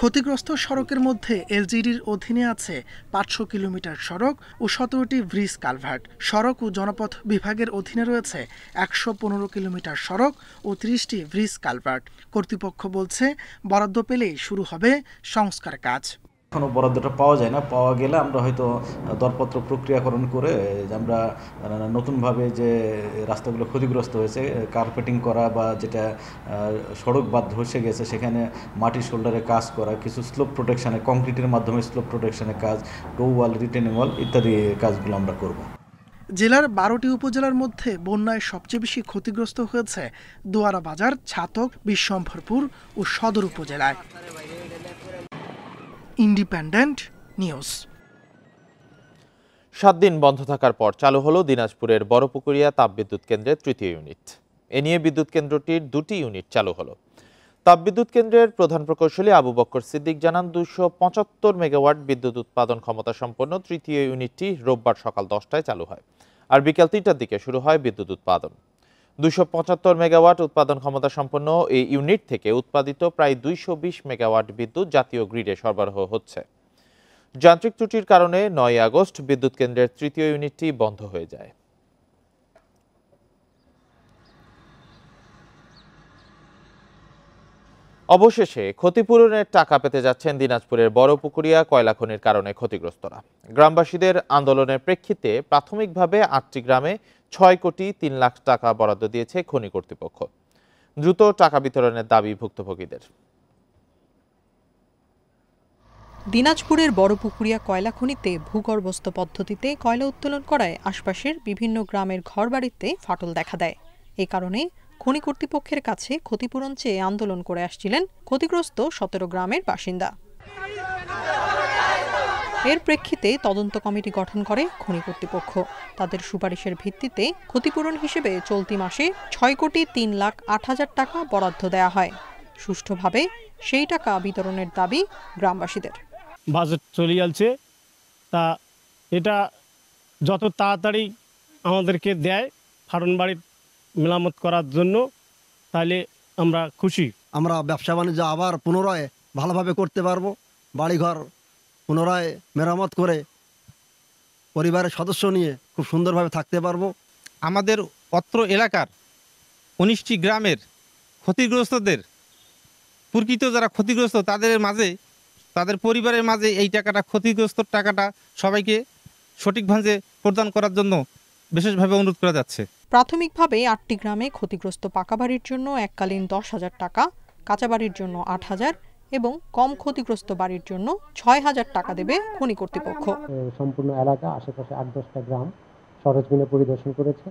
ক্ষতিগ্রস্ত সড়কের মধ্যে এলজিডির অধীনে আছে পাঁচশো কিলোমিটার সড়ক ও সতেরোটি ব্রিজ কালভার্ট সড়ক ও জনপথ বিভাগের অধীনে রয়েছে একশো পনেরো কিলোমিটার সড়ক ও ত্রিশটি ব্রিজ কালভার্ট কর্তৃপক্ষ বলছে বরাদ্দ পেলেই শুরু হবে সংস্কার কাজ এখনো বরাদ্দটা পাওয়া যায় না পাওয়া গেলে আমরা হয়তো দরপত্র প্রক্রিয়াকরণ করে আমরা নতুনভাবে যে রাস্তাগুলো ক্ষতিগ্রস্ত হয়েছে কার্পেটিং করা বা যেটা সড়ক বাদ ধসে গেছে সেখানে মাটি শোল্ডারে কাজ করা কিছু স্লোপ প্রোটেকশানে কংক্রিটের মাধ্যমে স্লোপ প্রোটেকশানে কাজ টো ওয়াল রিটেনিং ওয়াল ইত্যাদি কাজগুলো আমরা করব জেলার বারোটি উপজেলার মধ্যে বন্যায় সবচেয়ে বেশি ক্ষতিগ্রস্ত হয়েছে দোয়ারা বাজার ছাতক বিশ্বম্ভরপুর ও সদর উপজেলায় ইন্ডিপেন্ডেন্ট নিউজ সাত দিন বন্ধ থাকার পর চালু হলো দিনাজপুরের বড়পুকুরিয়া তাপবিদ্যুৎ কেন্দ্রের তৃতীয় ইউনিট এ নিয়ে বিদ্যুৎ কেন্দ্রটির দুটি ইউনিট চালু হলো তাপবিদ্যুৎ কেন্দ্রের প্রধান প্রকৌশলী আবু বক্কর সিদ্দিক জানান দুশো পঁচাত্তর মেগাওয়াট বিদ্যুৎ উৎপাদন ক্ষমতা সম্পন্ন তৃতীয় ইউনিটটি রোববার সকাল দশটায় চালু হয় আর বিকেল তিনটার দিকে শুরু হয় বিদ্যুৎ উৎপাদন দুশো মেগাওয়াট উৎপাদন ক্ষমতা সম্পন্ন এই ইউনিট থেকে উৎপাদিত প্রায় দুইশো মেগাওয়াট বিদ্যুৎ জাতীয় গ্রিডে সরবরাহ হচ্ছে যান্ত্রিক ত্রুটির কারণে নয় আগস্ট বিদ্যুৎ কেন্দ্রের তৃতীয় ইউনিটটি বন্ধ হয়ে যায় অবশেষে ক্ষতিপূরণের টাকা পেতে যাচ্ছেন দিনাজপুরের বড় পুকুরিয়া কয়লা খনির কারণে ক্ষতিগ্রস্তরা গ্রামবাসীদের আন্দোলনের প্রেক্ষিতে প্রাথমিকভাবে আটটি গ্রামে ছয় কোটি তিন লাখ টাকা বরাদ্দ দিয়েছে খনি কর্তৃপক্ষ দ্রুত টাকা বিতরণের দাবি ভুক্তভোগীদের দিনাজপুরের বড়পুকুরিয়া কয়লা খনিতে ভূগর্ভস্থ পদ্ধতিতে কয়লা উত্তোলন করায় আশপাশের বিভিন্ন গ্রামের ঘরবাড়িতে ফাটল দেখা দেয় এ কারণে খনি কর্তৃপক্ষের কাছে ক্ষতিপূরণ চেয়ে আন্দোলন করে আসছিলেন ক্ষতিগ্রস্ত সতেরো গ্রামের বাসিন্দা এর প্রেক্ষিতে তদন্ত কমিটি গঠন করে খনি কর্তৃপক্ষ তাদের সুপারিশের ভিত্তিতে ক্ষতিপূরণ হিসেবে চলতি মাসে ছয় কোটি তিন লাখ আট হাজার টাকা বরাদ্দ দেয়া হয় সুষ্ঠুভাবে সেই টাকা বিতরণের দাবি গ্রামবাসীদের বাজেট চলে যাচ্ছে তা এটা যত তাড়াতাড়ি আমাদেরকে দেয় ফারন বাড়ির মেরামত করার জন্য তাহলে আমরা খুশি আমরা ব্যবসা বাণিজ্য আবার পুনরায় ভালোভাবে করতে পারবো বাড়িঘর পুনরায় মেরামত করে পরিবারের সদস্য নিয়ে খুব সুন্দরভাবে থাকতে পারবো আমাদের অত্র এলাকার উনিশটি গ্রামের ক্ষতিগ্রস্তদের প্রকৃত যারা ক্ষতিগ্রস্ত তাদের মাঝে তাদের পরিবারের মাঝে এই টাকাটা ক্ষতিগ্রস্ত টাকাটা সবাইকে সঠিকভাবে প্রদান করার জন্য বিশেষভাবে অনুরোধ করা যাচ্ছে প্রাথমিকভাবে আটটি গ্রামে ক্ষতিগ্রস্ত পাকা বাড়ির জন্য এককালীন দশ হাজার টাকা কাঁচা বাড়ির জন্য আট হাজার এবং কম ক্ষতিগ্রস্ত বাড়ির জন্য ছয় হাজার টাকা দেবে খনি কর্তৃপক্ষ সম্পূর্ণ এলাকা আশেপাশে আট দশটা গ্রাম সরেজমিনে পরিদর্শন করেছে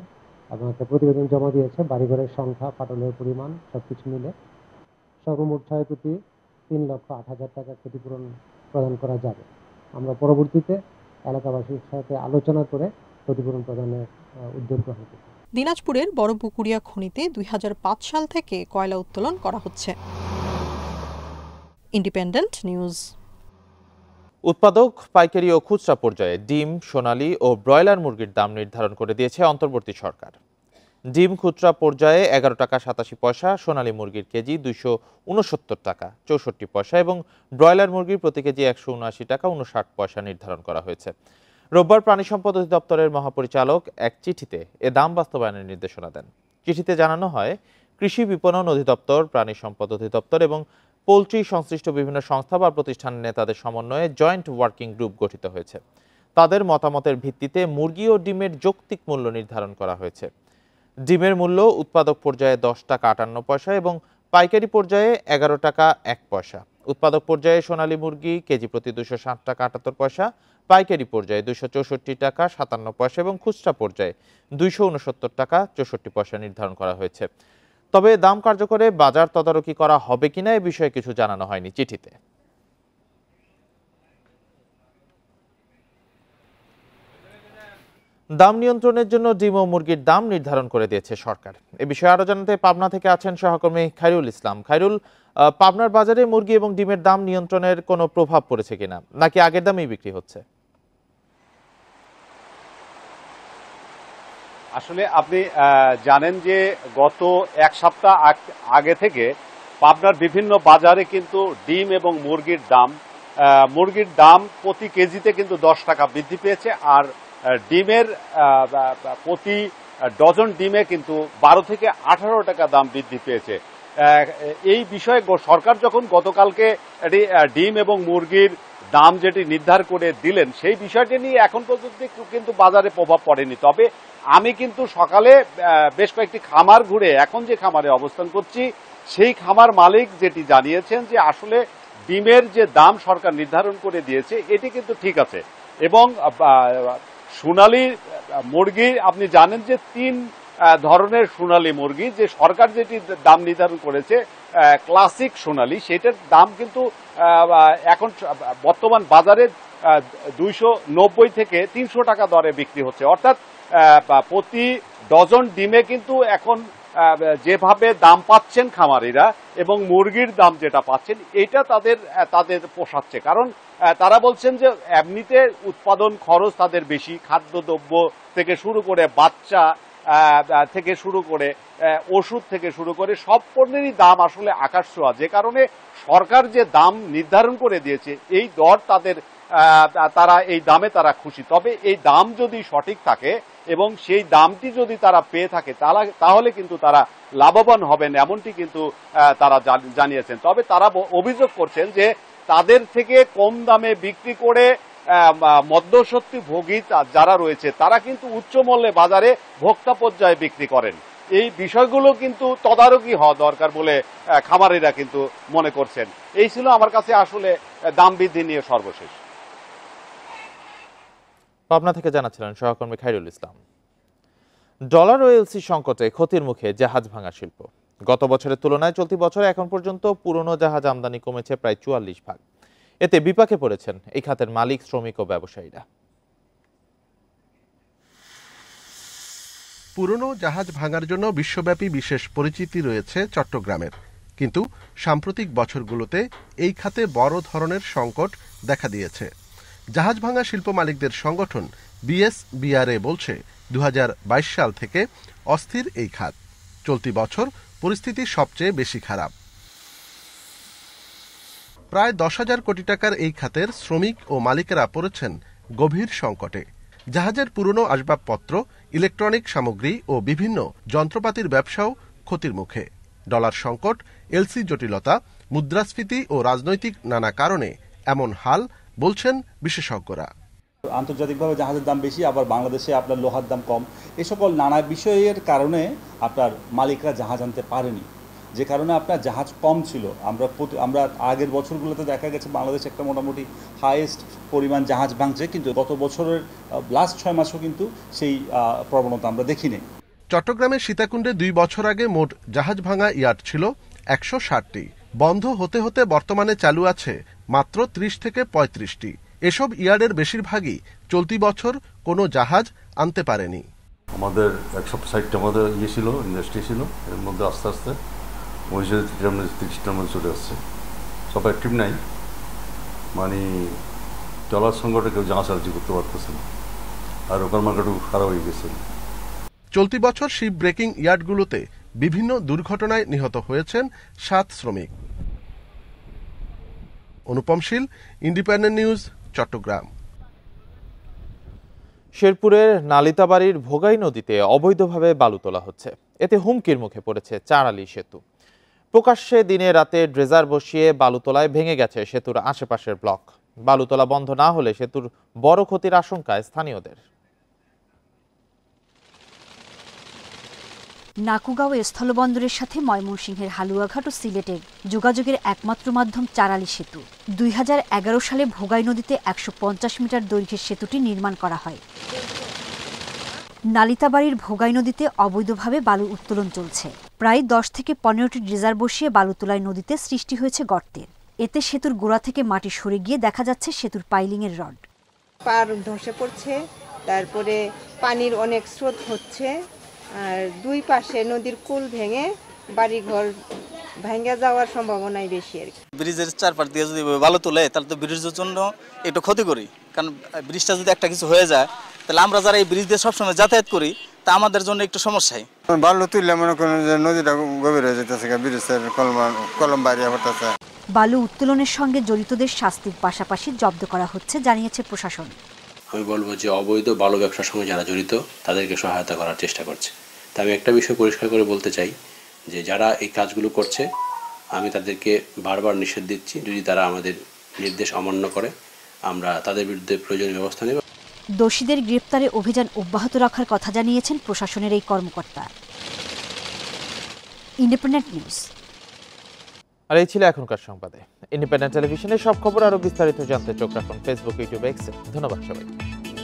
এবং একটা প্রতিবেদন জমা দিয়েছে বাড়িঘরের সংখ্যা ফাটলের পরিমাণ সবকিছু মিলে সর্বমোট কোটি তিন লক্ষ আট হাজার টাকা ক্ষতিপূরণ প্রদান করা যাবে আমরা পরবর্তীতে এলাকাবাসীর সাথে আলোচনা করে ক্ষতিপূরণ প্রদানের উদ্যোগ গ্রহণ করি দিনাজপুরের পুকুরিয়া খনিতে দুই সাল থেকে কয়লা উত্তোলন করা হচ্ছে ইন্ডিপেন্ডেন্ট নিউজ উৎপাদক পাইকারি ও খুচরা পর্যায়ে ডিম সোনালী ও ব্রয়লার মুরগির দাম নির্ধারণ করে দিয়েছে অন্তর্বর্তী সরকার ডিম খুচরা পর্যায়ে এগারো টাকা সাতাশি পয়সা সোনালী মুরগির কেজি দুইশো উনসত্তর টাকা চৌষট্টি পয়সা এবং ব্রয়লার মুরগির প্রতি কেজি একশো উনআশি টাকা উনষাট পয়সা নির্ধারণ করা হয়েছে রোববার প্রাণী সম্পদ অধিদপ্তরের মহাপরিচালক এক চিঠিতে এ দাম বাস্তবায়নের নির্দেশনা দেন চিঠিতে জানানো হয় কৃষি বিপণন অধিদপ্তর প্রাণী সম্পদ অধিদপ্তর এবং পোলট্রি সংশ্লিষ্ট বিভিন্ন সংস্থা বা প্রতিষ্ঠানের নেতাদের সমন্বয়ে জয়েন্ট ওয়ার্কিং গ্রুপ গঠিত হয়েছে তাদের মতামতের ভিত্তিতে মুরগি ও ডিমের যৌক্তিক মূল্য নির্ধারণ করা হয়েছে ডিমের মূল্য উৎপাদক পর্যায়ে দশ টাকা আটান্ন পয়সা এবং পাইকারি পর্যায়ে এগারো টাকা এক পয়সা উৎপাদক পর্যায়ে সোনালী মুরগি কেজি প্রতি দুশো ষাট টাকা আটাত্তর পয়সা পাইকারি পর্যায়ে দুশো চৌষট্টি টাকা সাতান্ন পয়সা এবং খুচরা পর্যায়ে দুইশো উনসত্তর টাকা চৌষট্টি পয়সা নির্ধারণ করা হয়েছে তবে দাম কার্যকরে বাজার তদারকি করা হবে কিনা এ বিষয়ে কিছু জানানো হয়নি চিঠিতে দাম নিয়ন্ত্রণের জন্য ডিম ও মুরগির দাম নির্ধারণ করে দিয়েছে সরকার এ বিষয়ে আরও জানাতে পাবনা থেকে আছেন সহকর্মী খাইরুল ইসলাম খাইরুল পাবনার বাজারে মুরগি এবং ডিমের দাম নিয়ন্ত্রণের কোনো প্রভাব পড়েছে কিনা নাকি আগের দামেই বিক্রি হচ্ছে আসলে আপনি জানেন যে গত এক সপ্তাহ আগে থেকে পাবনার বিভিন্ন বাজারে কিন্তু ডিম এবং মুরগির দাম মুরগির দাম প্রতি কেজিতে কিন্তু দশ টাকা বৃদ্ধি পেয়েছে আর ডিমের প্রতি ডজন ডিমে কিন্তু বারো থেকে আঠারো টাকা দাম বৃদ্ধি পেয়েছে এই বিষয়ে সরকার যখন গতকালকে ডিম এবং মুরগির দাম যেটি নির্ধার করে দিলেন সেই বিষয়টি নিয়ে এখন পর্যন্ত কিন্তু বাজারে প্রভাব পড়েনি তবে আমি কিন্তু সকালে বেশ কয়েকটি খামার ঘুরে এখন যে খামারে অবস্থান করছি সেই খামার মালিক যেটি জানিয়েছেন যে আসলে ডিমের যে দাম সরকার নির্ধারণ করে দিয়েছে এটি কিন্তু ঠিক আছে এবং সোনালি মুরগি আপনি জানেন যে তিন ধরনের সোনালি মুরগি যে সরকার যেটি দাম নির্ধারণ করেছে ক্লাসিক সোনালি সেটার দাম কিন্তু এখন বর্তমান বাজারে দুইশো থেকে তিনশো টাকা দরে বিক্রি হচ্ছে অর্থাৎ প্রতি ডজন ডিমে কিন্তু এখন যেভাবে দাম পাচ্ছেন খামারিরা এবং মুরগির দাম যেটা পাচ্ছেন এটা তাদের তাদের পোষাচ্ছে কারণ তারা বলছেন যে এমনিতে উৎপাদন খরচ তাদের বেশি খাদ্যদ্রব্য থেকে শুরু করে বাচ্চা থেকে শুরু করে ওষুধ থেকে শুরু করে সব পণ্যেরই দাম আসলে আকাশ ছোঁয়া যে কারণে সরকার যে দাম নির্ধারণ করে দিয়েছে এই দর তাদের তারা এই দামে তারা খুশি তবে এই দাম যদি সঠিক থাকে এবং সেই দামটি যদি তারা পেয়ে থাকে তাহলে কিন্তু তারা লাভবান হবেন এমনটি কিন্তু তারা জানিয়েছেন তবে তারা অভিযোগ করছেন যে তাদের থেকে কম দামে বিক্রি করে মদ্যসত্যি ভোগী যারা রয়েছে তারা কিন্তু উচ্চ মূল্যে বাজারে ভোক্তা পর্যায়ে বিক্রি করেন এই বিষয়গুলো কিন্তু তদারকি হওয়া দরকার বলে খামারিরা কিন্তু মনে করছেন এই ছিল আমার কাছে আসলে দাম বৃদ্ধি নিয়ে সর্বশেষ পাবনা থেকে জানাচ্ছিলেন সহকর্মী খাইরুল ইসলাম ডলার ও এলসি সংকটে ক্ষতির মুখে জাহাজ ভাঙা শিল্প গত বছরের তুলনায় চলতি বছরে এখন পর্যন্ত পুরনো জাহাজ আমদানি কমেছে প্রায় চুয়াল্লিশ ভাগ এতে বিপাকে পড়েছেন এই খাতের মালিক শ্রমিক ও ব্যবসায়ীরা পুরনো জাহাজ ভাঙার জন্য বিশ্বব্যাপী বিশেষ পরিচিতি রয়েছে চট্টগ্রামের কিন্তু সাম্প্রতিক বছরগুলোতে এই খাতে বড় ধরনের সংকট দেখা দিয়েছে জাহাজ ভাঙা শিল্প মালিকদের সংগঠন বিএসবিআরএ বলছে দু সাল থেকে অস্থির এই খাত চলতি বছর পরিস্থিতি সবচেয়ে বেশি খারাপ প্রায় দশ হাজার কোটি টাকার এই খাতের শ্রমিক ও মালিকেরা পড়েছেন গভীর সংকটে জাহাজের পুরনো আসবাবপত্র ইলেকট্রনিক সামগ্রী ও বিভিন্ন যন্ত্রপাতির ব্যবসাও ক্ষতির মুখে ডলার সংকট এলসি জটিলতা মুদ্রাস্ফীতি ও রাজনৈতিক নানা কারণে এমন হাল বলছেন বিশেষজ্ঞরা আন্তর্জাতিকভাবে জাহাজের দাম বেশি আবার বাংলাদেশে আপনার লোহার দাম কম এ সকল নানা বিষয়ের কারণে আপনার মালিকরা জাহাজ আনতে পারেনি যে কারণে আপনার জাহাজ কম ছিল আমরা আমরা আগের বছরগুলোতে দেখা গেছে বাংলাদেশ একটা মোটামুটি হায়েস্ট পরিমাণ জাহাজ ভাঙছে কিন্তু গত বছরের লাস্ট ছয় মাসও কিন্তু সেই প্রবণতা আমরা দেখিনি চট্টগ্রামের সীতাকুণ্ডে দুই বছর আগে মোট জাহাজ ভাঙা ইয়ার্ড ছিল একশো ষাটটি বন্ধ হতে হতে বর্তমানে চালু আছে মাত্র ত্রিশ থেকে পঁয়ত্রিশটি এসব ইয়ার্ডের বেশিরভাগই চলতি বছর কোনো জাহাজ আনতে পারেনি আমাদের একশো সাইটটা আমাদের ইয়ে ছিল ইন্ডাস্ট্রি ছিল এর মধ্যে আস্তে আস্তে মহিষের তিরিশ চলে আসছে সব অ্যাক্টিভ নাই মানে চলার সঙ্গে কেউ জাঁচালচি করতে পারতেছে না আর ওখান মার্কেটও খারাপ হয়ে গেছে চলতি বছর সেই ব্রেকিং ইয়ার্ডগুলোতে বিভিন্ন দুর্ঘটনায় নিহত হয়েছেন সাত শ্রমিক অনুপমশীল ইন্ডিপেন্ডেন্ট নিউজ চট্টগ্রাম শেরপুরের নালিতাবাড়ির ভোগাই নদীতে অবৈধভাবে বালু তোলা হচ্ছে এতে হুমকির মুখে পড়েছে চারালি সেতু প্রকাশ্যে দিনে রাতে ড্রেজার বসিয়ে বালুতলায় ভেঙে গেছে সেতুর আশেপাশের ব্লক বালুতলা বন্ধ না হলে সেতুর বড় ক্ষতির আশঙ্কা স্থানীয়দের নাকুগাঁও স্থলবন্দরের সাথে ময়মনসিংহের হালুয়াঘাট ও সিলেটের যোগাযোগের একমাত্র মাধ্যম চারালি সেতু দুই সালে ভোগাই নদীতে একশো মিটার দৈর্ঘ্যের সেতুটি নির্মাণ করা হয় নালিতাবাড়ির ভোগাই নদীতে অবৈধভাবে বালু উত্তোলন চলছে প্রায় দশ থেকে পনেরোটি ড্রেজার বসিয়ে বালুতোলায় নদীতে সৃষ্টি হয়েছে গর্তের এতে সেতুর গোড়া থেকে মাটি সরে গিয়ে দেখা যাচ্ছে সেতুর পাইলিংয়ের রড পাড় ধসে পড়ছে তারপরে পানির অনেক স্রোত হচ্ছে আর দুই পাশে নদীর কুল ভেঙে বাড়িঘর ভেঙে যাওয়ার সম্ভাবনাই বেশি আর কি ব্রিজের চারপাশ দিয়ে যদি বালু তোলে তাহলে তো ব্রিজের জন্য একটু ক্ষতি করি কারণ ব্রিজটা যদি একটা কিছু হয়ে যায় তাহলে আমরা যারা এই ব্রিজ দিয়ে সবসময় যাতায়াত করি তা আমাদের জন্য একটু সমস্যাই বালু তুললে মনে করেন যে নদীটা গভীর হয়ে যেতেছে ব্রিজের কলম বাড়িয়া পড়তেছে বালু উত্তোলনের সঙ্গে জড়িতদের শাস্তির পাশাপাশি জব্দ করা হচ্ছে জানিয়েছে প্রশাসন আমি বলবো যে অবৈধ বালু ব্যবসার সঙ্গে যারা জড়িত তাদেরকে সহায়তা করার চেষ্টা করছে তা আমি একটা বিষয় পরিষ্কার করে বলতে চাই যে যারা এই কাজগুলো করছে আমি তাদেরকে বারবার নিষেধ দিচ্ছি যদি তারা আমাদের নির্দেশ অমান্য করে আমরা তাদের বিরুদ্ধে প্রয়োজনীয় ব্যবস্থা নেব দোষীদের গ্রেপ্তারে অভিযান অব্যাহত রাখার কথা জানিয়েছেন প্রশাসনের এই কর্মকর্তা ইন্ডিপেন্ডেন্ট নিউজ আর এই ছিল এখনকার সংবাদে ইন্ডিপেন্ডেন্ট টেলিভিশনের সব খবর আরও বিস্তারিত জানতে চোখ রাখুন ফেসবুক ইউটিউব এক্স ধন্যবাদ সবাই